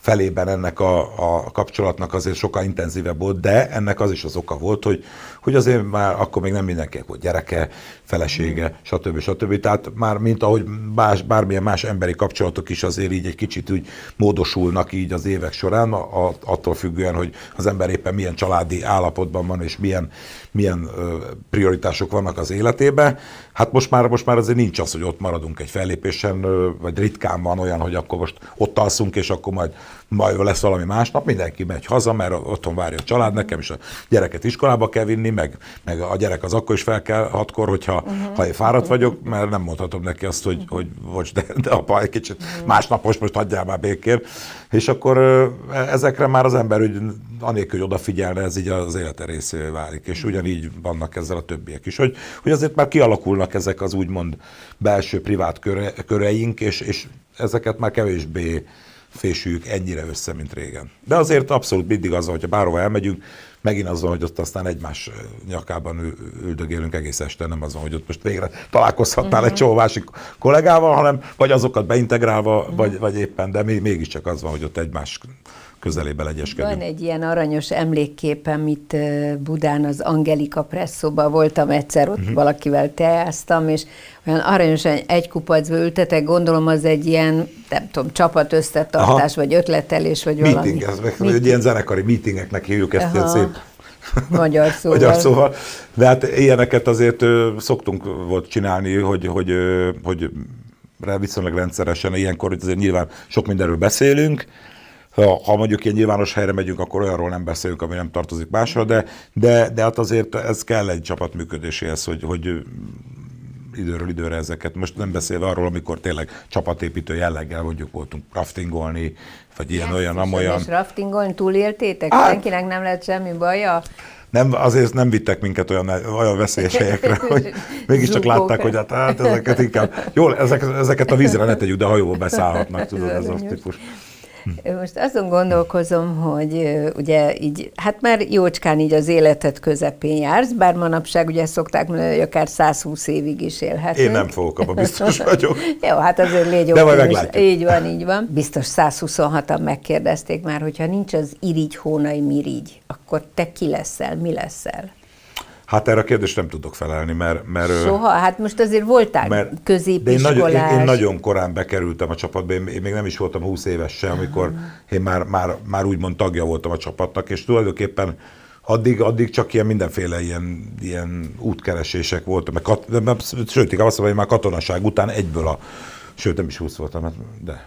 felében ennek a, a kapcsolatnak azért sokkal intenzívebb volt, de ennek az is az oka volt, hogy, hogy azért már akkor még nem mindenki volt gyereke, felesége, mm. stb. stb. Tehát már mint ahogy más, bármilyen más emberi kapcsolatok is azért így egy kicsit úgy módosulnak így az évek során, a, attól függően, hogy az ember éppen milyen családi állapotban van, és milyen, milyen ö, prioritások vannak az életében. Hát most már, most már azért nincs az, hogy ott maradunk egy fellépésen, vagy ritkán van olyan, hogy akkor most ott alszunk, és akkor majd majd lesz valami másnap, mindenki megy haza, mert otthon várja a család, nekem is a gyereket iskolába kell vinni, meg, meg a gyerek az akkor is fel kell hatkor, hogyha uh-huh. ha én fáradt mhm. vagyok, mert nem mondhatom neki azt, hogy, uh-huh. hogy bocs, de, de apa egy kicsit uh-huh. másnapos, most hagyjál már békén. És akkor ezekre már az ember úgy, anélkül, hogy odafigyelne, ez így az élete részévé válik. És ugyanígy vannak ezzel a többiek is, hogy, hogy azért már kialakulnak ezek az úgymond belső privát köre, köreink, és, és ezeket már kevésbé fésüljük ennyire össze, mint régen. De azért abszolút mindig az, hogyha bárhova elmegyünk, megint az hogy ott aztán egymás nyakában üldögélünk egész este, nem az van, hogy ott most végre találkozhatnál uh-huh. egy mhm. csomó másik kollégával, hanem vagy azokat beintegrálva, uh-huh. vagy, vagy éppen, de mégiscsak az van, hogy ott egymás közelébe legyeskedünk. Van egy ilyen aranyos emlékképem itt Budán, az Angelika Presszóban voltam egyszer, ott uh-huh. valakivel teáztam, és olyan aranyosan egy kupacba ültetek, gondolom az egy ilyen, nem tudom, csapat összetartás, Aha. vagy ötletelés, vagy meeting, valami. Ez meg, meeting, ilyen zenekari meetingeknek hívjuk ezt, ilyen szép Magyar szóval. Magyar szóval. De hát ilyeneket azért ö, szoktunk volt csinálni, hogy, hogy, ö, hogy viszonylag rendszeresen, ilyenkor azért nyilván sok mindenről beszélünk, ha, ha mondjuk ilyen nyilvános helyre megyünk, akkor olyanról nem beszélünk, ami nem tartozik másra, de, de, de hát azért ez kell egy csapat működéséhez, hogy, hogy időről időre ezeket. Most nem beszélve arról, amikor tényleg csapatépítő jelleggel mondjuk voltunk raftingolni, vagy ilyen-olyan, nem amolyan. És raftingolni túléltétek? Hát, Senkinek nem lett semmi baja? nem, azért nem vittek minket olyan, olyan veszélyes helyekre, hogy mégiscsak Zsukók. látták, hogy hát, hát ezeket inkább, jól, ezek, ezeket a vízre ne tegyük, de hajóba beszállhatnak, tudod, ez a típus. Hm. Most azon gondolkozom, hogy ugye így, hát már jócskán így az életet közepén jársz, bár manapság ugye szokták mondani, hogy akár 120 évig is élhetünk. Én nem fogok, abban biztos vagyok. Jó, hát azért légy De majd Így van, így van. Biztos 126-an megkérdezték már, hogyha nincs az irigy hónai mirigy, akkor te ki leszel, mi leszel? Hát erre a kérdést nem tudok felelni, mert... mert Soha? Hát most azért voltál mert, középiskolás. De én nagyon, én, én nagyon korán bekerültem a csapatba, én, én még nem is voltam 20 éves sem, amikor ah. én már, már, már úgymond tagja voltam a csapatnak, és tulajdonképpen addig, addig csak ilyen mindenféle ilyen, ilyen útkeresések voltam, Mert kat, de, sőt, inkább azt mondom, hogy már katonaság után egyből a... Sőt, nem is 20 voltam, hát, de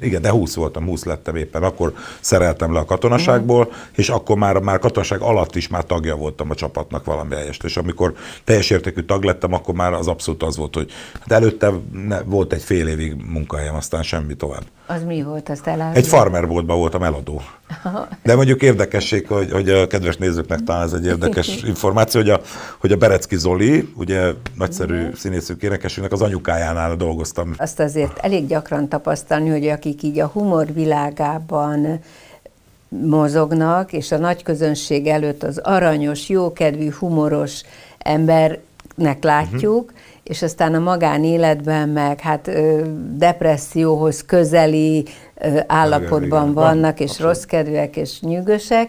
igen, de 20 voltam, 20 lettem éppen. Akkor szereltem le a katonaságból, mhm. és akkor már, már katonaság alatt is már tagja voltam a csapatnak valamelyest. És amikor teljes értékű tag lettem, akkor már az abszolút az volt, hogy hát előtte ne, volt egy fél évig munkahelyem, aztán semmi tovább. Az mi volt, azt elárulni? Egy farmerboltban voltam eladó. De mondjuk érdekesség, hogy, hogy a kedves nézőknek talán ez egy érdekes információ, hogy a, hogy a Berecki Zoli, ugye nagyszerű Igen. színészünk énekesünknek az anyukájánál dolgoztam. Azt azért elég gyakran tapasztalni, hogy akik így a humor világában mozognak, és a nagy közönség előtt az aranyos, jókedvű, humoros embernek mhm. látjuk, uh-huh és aztán a magánéletben meg hát depresszióhoz közeli állapotban igen, vannak, és abszolút. rossz kedvűek, és nyűgösek,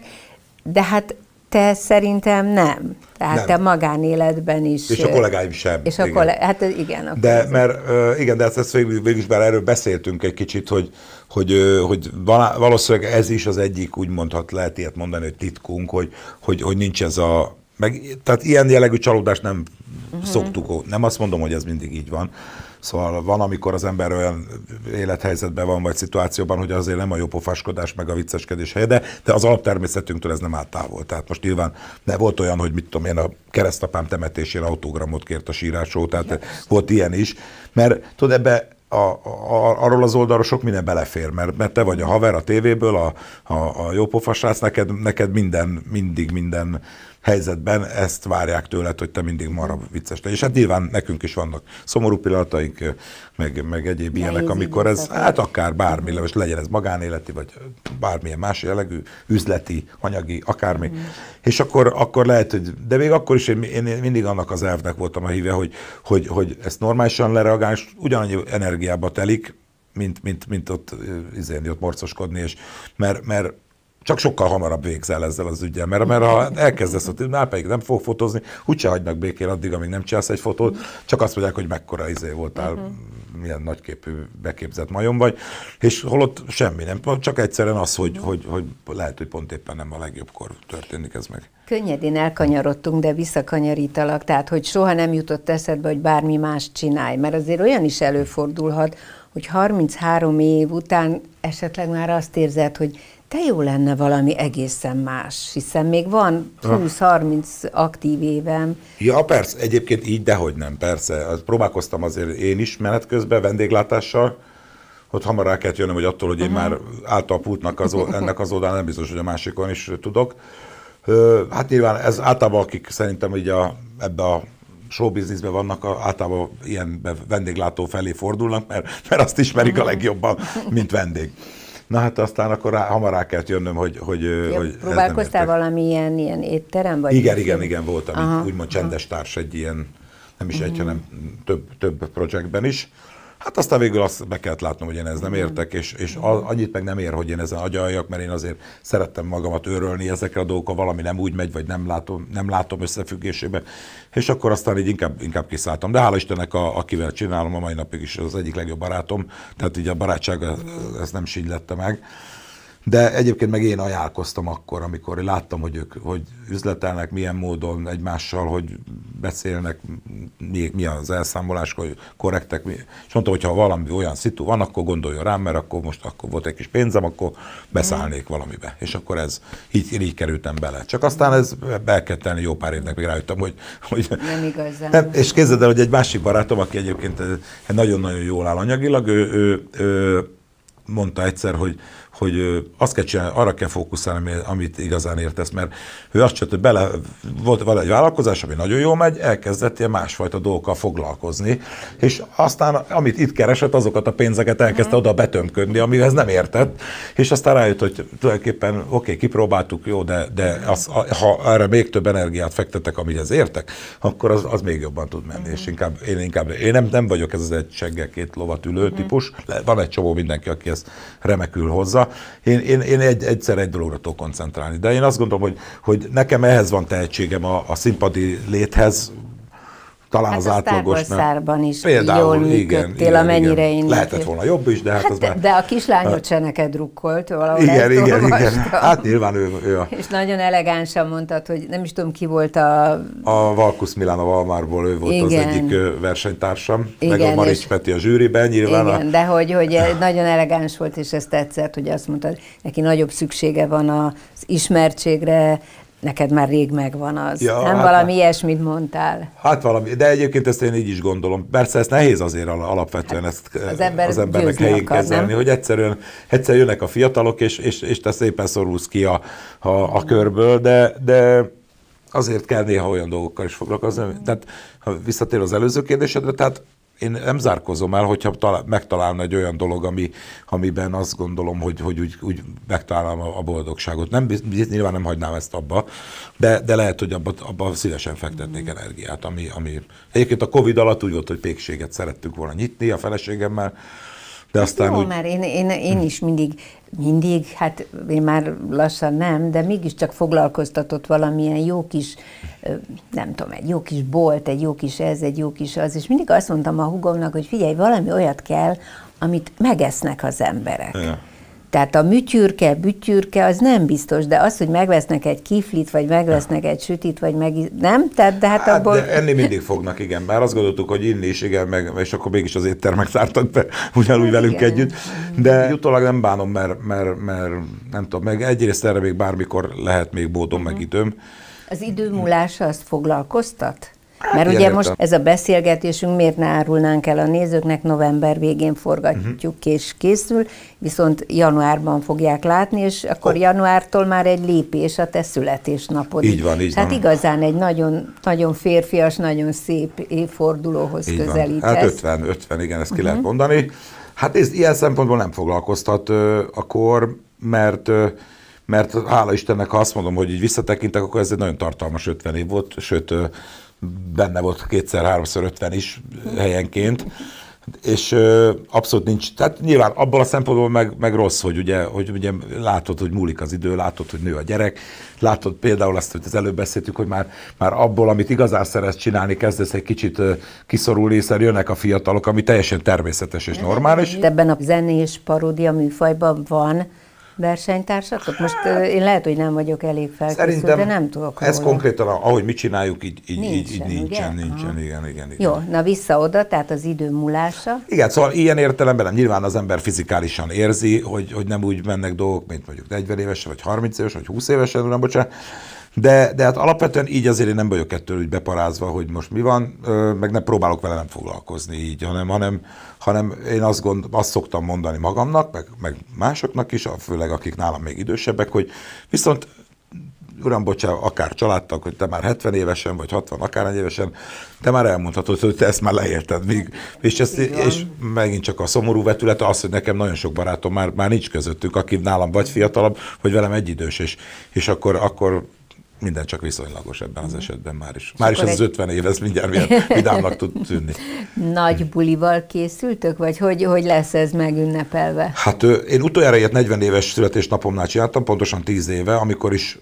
de hát te szerintem nem. Tehát nem. te magánéletben is. És a kollégáim sem. És a kollég... Hát igen. Akkor de, mert, igen, de ezt, ezt végül, végül is már erről beszéltünk egy kicsit, hogy, hogy, hogy valószínűleg ez is az egyik, úgy mondhat, lehet ilyet mondani, hogy titkunk, hogy, hogy, hogy nincs ez a meg, tehát ilyen jellegű csalódást nem uh-huh. szoktuk, nem azt mondom, hogy ez mindig így van. Szóval van, amikor az ember olyan élethelyzetben van, vagy szituációban, hogy azért nem a jó pofáskodás, meg a vicceskedés helye, de, de az alaptermészetünktől ez nem áttávol. Tehát most nyilván ne volt olyan, hogy mit tudom én, a keresztapám temetésére autogramot kért a sírásó, tehát yes. volt ilyen is, mert tudod, ebbe a, a, arról az oldalról sok minden belefér, mert, mert te vagy a haver a tévéből, a, a, a jópofa neked, neked minden, mindig minden helyzetben ezt várják tőled, hogy te mindig marad vicces le. És hát nyilván nekünk is vannak szomorú pillanataink, meg, meg egyéb Nehéz ilyenek, amikor ez, hát akár bármi, és legyen ez magánéleti, vagy bármilyen más jellegű, üzleti, anyagi, akármi. Mm. És akkor, akkor lehet, hogy, de még akkor is én, én mindig annak az elvnek voltam a híve, hogy, hogy, hogy ezt normálisan lereagálni, és ugyanannyi energiába telik, mint, mint, mint ott, izén, ott morcoskodni, és mert, mert csak sokkal hamarabb végzel ezzel az ügyel, mert, mert ha elkezdesz, hogy már pedig nem fog fotózni, úgyse hagynak békén addig, amíg nem csinálsz egy fotót, csak azt mondják, hogy mekkora izé voltál, uh-huh. milyen nagyképű, beképzett majom vagy, és holott semmi nem, csak egyszerűen az, hogy, hogy, hogy lehet, hogy pont éppen nem a legjobbkor történik ez meg. Könnyedén elkanyarodtunk, de visszakanyarítalak, tehát hogy soha nem jutott eszedbe, hogy bármi más csinálj, mert azért olyan is előfordulhat, hogy 33 év után esetleg már azt érzed, hogy te jó lenne valami egészen más, hiszen még van 20-30 aktív évem. Ja, persze, egyébként így, dehogy nem, persze. Próbálkoztam azért én is menet közben vendéglátással, hogy hamar rá kellett jönnöm, hogy attól, hogy én Aha. már által pultnak az, ennek az oldalán, nem biztos, hogy a másikon is tudok. Hát nyilván ez általában, akik szerintem így a, ebbe a showbizniszben vannak, általában ilyen vendéglátó felé fordulnak, mert, mert azt ismerik a legjobban, mint vendég. Na hát aztán akkor rá, hamar rá kellett jönnöm, hogy... hogy, ja, hogy próbálkoztál valamilyen ilyen étterem? Vagy igen, igen, igen, voltam. Aha, úgymond aha. csendes társ egy ilyen, nem is egy, mhm. hanem több, több projektben is. Hát aztán végül azt be kellett látnom, hogy én ez nem értek, és, és annyit meg nem ér, hogy én ezen agyaljak, mert én azért szerettem magamat őrölni ezekre a dolgokra, valami nem úgy megy, vagy nem látom, nem látom összefüggésében. És akkor aztán így inkább, inkább kiszálltam. De hála Istennek, a, akivel csinálom a mai napig is, az egyik legjobb barátom, tehát így a barátság ez nem sínylette meg. De egyébként meg én ajánlkoztam akkor, amikor láttam, hogy ők hogy üzletelnek, milyen módon egymással, hogy beszélnek, mi, mi az elszámolás, hogy korrektek. Mi. És mondtam, hogy ha valami olyan szitu van, akkor gondoljon rám, mert akkor most akkor volt egy kis pénzem, akkor beszállnék valamibe. És akkor ez így, így kerültem bele. Csak aztán ez be kell tenni jó pár évnek, még rájöttem, hogy, hogy nem igazán. Nem, és képzeld el, hogy egy másik barátom, aki egyébként eh, nagyon-nagyon jól áll anyagilag, ő, ő, ő mondta egyszer, hogy hogy azt kell csinálni, arra kell fókuszálni, amit igazán értesz, mert ő azt csinálta, hogy bele, volt vele egy vállalkozás, ami nagyon jól megy, elkezdett ilyen másfajta dolgokkal foglalkozni, és aztán amit itt keresett, azokat a pénzeket elkezdte mm. oda betömködni, amihez nem értett, és aztán rájött, hogy tulajdonképpen oké, okay, kipróbáltuk, jó, de, de az, ha erre még több energiát fektetek, amihez értek, akkor az, az még jobban tud menni, mm. és mhm. inkább, én inkább, én nem, nem vagyok ez az egy seggel két lovat ülő mhm. típus, van egy csomó mindenki, aki ezt remekül hozza, én, én, én egy, egyszer egy dologra tudok koncentrálni. De én azt gondolom, hogy, hogy nekem ehhez van tehetségem a, a színpadi léthez, talán hát az átlagosnál. is Például, jól igen, igen, amennyire igen. én Lehetett volna jobb is, de hát, hát az de, már... De a kislányot se neked drukkolt, valahol Igen, igen, olvastam. igen. Hát nyilván ő, ő a... És nagyon elegánsan mondtad, hogy nem is tudom ki volt a... A Valkusz Milán a Valmárból, ő volt igen. az egyik versenytársam, igen, meg a Marics és... Peti a zsűriben nyilván. Igen, a... de hogy, hogy nagyon elegáns volt, és ez tetszett, hogy azt mondtad, neki nagyobb szüksége van az ismertségre, neked már rég megvan az. Ja, nem hát, valami ilyesmit mondtál. Hát valami, de egyébként ezt én így is gondolom. Persze ez nehéz azért alapvetően hát, ezt az, ember az embernek helyén akar, kezelni, nem? hogy egyszerűen egyszer jönnek a fiatalok, és, és, és te szépen szorulsz ki a, a, a körből, de, de azért kell néha olyan dolgokkal is foglalkozni. Mm. Tehát ha visszatér az előző kérdésedre, tehát én nem zárkozom el, hogyha talál, megtalálna egy olyan dolog, ami, amiben azt gondolom, hogy, hogy úgy, úgy megtalálom a, a boldogságot. Nem, nyilván nem hagynám ezt abba, de, de lehet, hogy abba, abba szívesen fektetnék energiát, ami, ami... Egyébként a Covid alatt úgy volt, hogy pékséget szerettük volna nyitni a feleségemmel, de aztán Jó, úgy... már én, én, én is mindig mindig, hát én már lassan nem, de mégiscsak foglalkoztatott valamilyen jó kis, nem tudom, egy jó kis bolt, egy jó kis ez, egy jó kis az, és mindig azt mondtam a hugomnak, hogy figyelj, valami olyat kell, amit megesznek az emberek. Ja. Tehát a műtyürke, bütyürke, az nem biztos, de az, hogy megvesznek egy kiflit, vagy megvesznek egy sütit, vagy meg... Nem? Tehát, de hát, hát abból... De enni mindig fognak, igen. Bár azt gondoltuk, hogy inni is, igen, meg, és akkor mégis az éttermek zártak be, ugyanúgy hát velünk igen. együtt. De mm. utólag nem bánom, mert, mert, mert nem tudom, meg egyrészt erre még bármikor lehet még bódom, uh-huh. meg időm. Az idő múlása azt foglalkoztat? Mert ugye értem. most ez a beszélgetésünk miért ne árulnánk el a nézőknek, november végén forgatjuk uh-huh. és készül, viszont januárban fogják látni, és akkor oh. januártól már egy lépés a te születésnapod. Így van, így hát van. igazán egy nagyon, nagyon férfias, nagyon szép évfordulóhoz így közelítesz. Van. Hát 50, 50, igen, ezt ki uh-huh. lehet mhm. mondani. Hát ez ilyen szempontból nem foglalkoztat ö, akkor, mert ö, mert hála Istennek, ha azt mondom, hogy így visszatekintek, akkor ez egy nagyon tartalmas 50 év volt, sőt, benne volt kétszer, háromszor, ötven is eh, helyenként, és ö, abszolút nincs, tehát nyilván abban a szempontból meg, meg rossz, hogy ugye, hogy ugye látod, hogy múlik az idő, látod, hogy nő a gyerek, látod például azt, hogy az előbb beszéltük, hogy már, már abból, amit igazán szeretsz csinálni, kezdesz egy kicsit kiszorul észre, jönnek a fiatalok, ami teljesen természetes és normális. Ebben a zenés paródia műfajban van, versenytársakat? Hát most én lehet, hogy nem vagyok elég felkészült, de nem tudok ez róla. konkrétan, ahogy mi csináljuk, így, így, nincsen, így, így nincsen, nincsen, igen, igen, igen. Jó, na vissza oda, tehát az idő múlása. Igen, szóval ilyen értelemben nem, nyilván az ember fizikálisan érzi, hogy, hogy nem úgy mennek dolgok, mint mondjuk 40 évesen, vagy 30 évesen, vagy 20 évesen, nem bocsánat, de, de hát alapvetően így azért én nem vagyok ettől úgy beparázva, hogy most mi van, meg nem próbálok vele nem foglalkozni így, hanem, hanem, hanem én azt, gond, azt szoktam mondani magamnak, meg, meg másoknak is, főleg akik nálam még idősebbek, hogy viszont uram, bocsá, akár családtag, hogy te már 70 évesen, vagy 60 akár 40 évesen, te már elmondhatod, hogy te ezt már leérted. Még, és, ezt, és megint csak a szomorú vetülete az, hogy nekem nagyon sok barátom már, már nincs közöttük, aki nálam vagy fiatalabb, vagy velem idős és, és akkor, akkor minden csak viszonylagos ebben az mhm. esetben már is. Már is az, egy... az 50 év, ez mindjárt milyen vidámnak tud tűnni. Nagy bulival készültök, vagy hogy, hogy lesz ez megünnepelve? Hát én utoljára ilyet 40 éves születésnapomnál csináltam, pontosan 10 éve, amikor is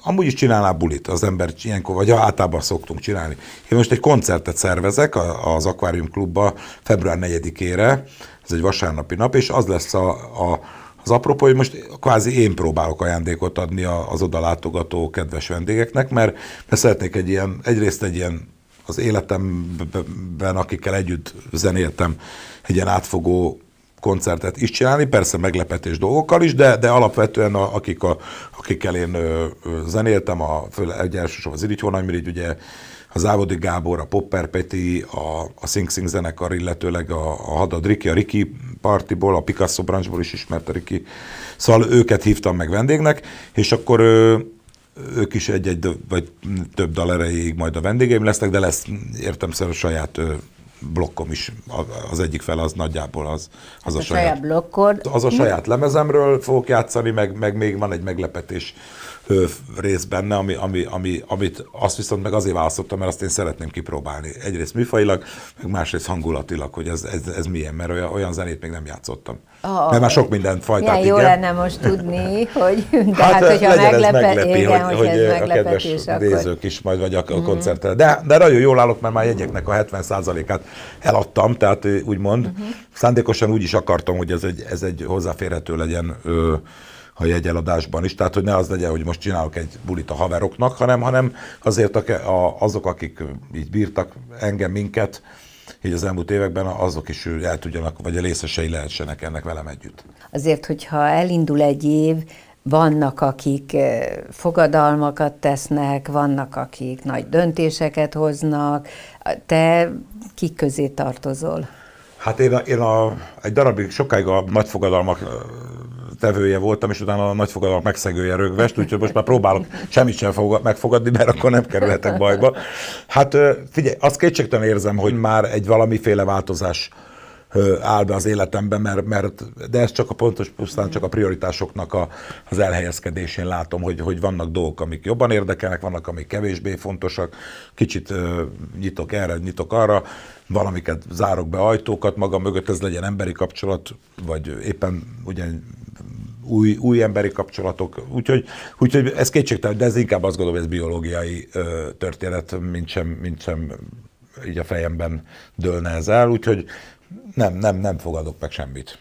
amúgy is csinálná bulit az ember ilyenkor, vagy általában szoktunk csinálni. Én most egy koncertet szervezek az Aquarium Klubba február 4-ére, ez egy vasárnapi nap, és az lesz a, a az apropó, hogy most kvázi én próbálok ajándékot adni az oda látogató kedves vendégeknek, mert, mert szeretnék egy ilyen, egyrészt egy ilyen az életemben, akikkel együtt zenéltem, egy ilyen átfogó koncertet is csinálni, persze meglepetés dolgokkal is, de, de alapvetően a, akik a, akikkel én ö, ö, zenéltem, a, főleg elsősorban az Irigy ugye a Závodi Gábor, a Popper Peti, a, a Sing Sing zenekar, illetőleg a, a Hadad Riki, a Riki partiból, a Picasso branchból is ismert a Riki. Szóval őket hívtam meg vendégnek, és akkor ő, ők is egy-egy vagy több dal erejéig majd a vendégeim lesznek, de lesz értem a saját blokkom is, az egyik fel az nagyjából az, az a, a saját, saját blokkod. Az a saját lemezemről fogok játszani, meg, meg még van egy meglepetés rész benne, ami, ami, ami, amit azt viszont meg azért választottam, mert azt én szeretném kipróbálni. Egyrészt műfajilag, meg másrészt hangulatilag, hogy ez, ez, ez milyen, mert olyan, olyan zenét még nem játszottam. Oh, mert már sok mindent fajtát, igen. Jó lenne most tudni, hogy de hát, hát hogyha meglepe, meglepi, igen, hogy, hogy ez a kedves nézők is majd, vagy a mm. koncertre. De, de nagyon jól állok, mert már jegyeknek a 70%-át eladtam, tehát úgymond mm-hmm. szándékosan úgy is akartam, hogy ez egy, ez egy hozzáférhető legyen ö, a jegyeladásban is. Tehát, hogy ne az legyen, hogy most csinálok egy bulit a haveroknak, hanem, hanem azért a, a, azok, akik így bírtak engem, minket, így az elmúlt években azok is el tudjanak, vagy a részesei lehessenek ennek velem együtt. Azért, hogyha elindul egy év, vannak, akik fogadalmakat tesznek, vannak, akik nagy döntéseket hoznak. Te kik közé tartozol? Hát én, a, én a, egy darabig sokáig a nagy fogadalmak tevője voltam, és utána a nagyfogadalmak megszegője rögvest, úgyhogy most már próbálok semmit sem megfogadni, mert akkor nem kerülhetek bajba. Hát figyelj, azt kétségtelen érzem, hogy már egy valamiféle változás áll be az életembe, mert, mert de ez csak a pontos, pusztán csak a prioritásoknak a, az elhelyezkedésén látom, hogy, hogy vannak dolgok, amik jobban érdekelnek, vannak, amik kevésbé fontosak, kicsit ö, nyitok erre, nyitok arra, valamiket zárok be ajtókat magam mögött, ez legyen emberi kapcsolat, vagy éppen ugye új, új emberi kapcsolatok. Úgyhogy, úgyhogy ez kétségtelen, de ez inkább azt gondolom, hogy ez biológiai ö, történet, mint sem, mint sem így a fejemben dőlne ez el, úgyhogy nem, nem, nem fogadok meg semmit.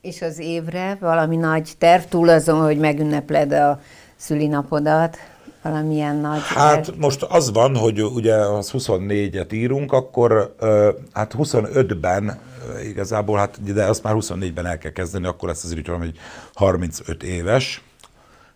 És az évre valami nagy terv, túl azon, hogy megünnepled a szülinapodat, valamilyen nagy... Hát terv. most az van, hogy ugye az 24-et írunk, akkor hát 25-ben igazából, hát de azt már 24-ben el kell kezdeni, akkor lesz az rituálom, hogy 35 éves,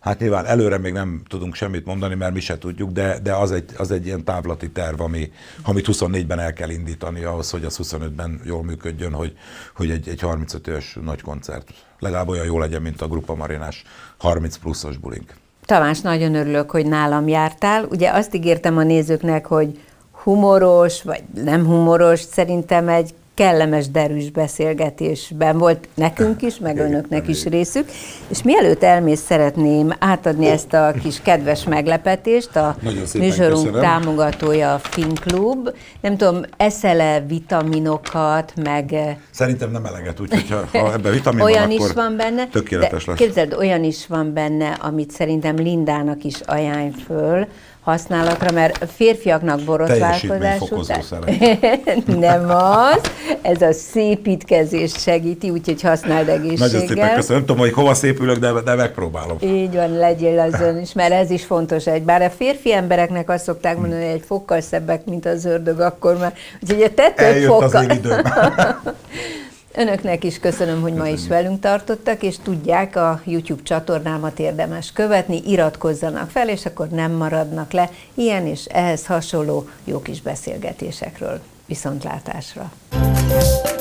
Hát nyilván előre még nem tudunk semmit mondani, mert mi se tudjuk, de, de az, egy, az egy ilyen távlati terv, ami, amit 24-ben el kell indítani ahhoz, hogy az 25-ben jól működjön, hogy, hogy egy, egy 35 ös nagy koncert legalább olyan jó legyen, mint a Grupa Marinás 30 pluszos bulink. Tamás, nagyon örülök, hogy nálam jártál. Ugye azt ígértem a nézőknek, hogy humoros, vagy nem humoros, szerintem egy kellemes, derűs beszélgetésben volt nekünk is, meg önöknek is részük. És mielőtt elmész, szeretném átadni ezt a kis kedves meglepetést. A műsorunk köszönöm. támogatója a Finklub. Nem tudom, eszele vitaminokat, meg... Eh, szerintem nem eleget, úgyhogy ha, ha ebben vitamin olyan van, is van benne, tökéletes de lesz. Képzeld, olyan is van benne, amit szerintem Lindának is ajánl föl, használatra, mert férfiaknak borotválkozás után... Nem az, ez a szépítkezést segíti, úgyhogy használd egészséggel. Nagyon szépen köszönöm, nem tudom, hogy hova szépülök, de, de megpróbálom. Így van, legyél azon is, mert ez is fontos egy. Bár a férfi embereknek azt szokták mondani, hogy egy fokkal szebbek, mint az ördög, akkor már... Úgyhogy a tetőd Eljött fokkal... az én időm. Önöknek is köszönöm, hogy köszönöm. ma is velünk tartottak, és tudják, a YouTube csatornámat érdemes követni, iratkozzanak fel, és akkor nem maradnak le ilyen és ehhez hasonló jó kis beszélgetésekről. Viszontlátásra! Thank you.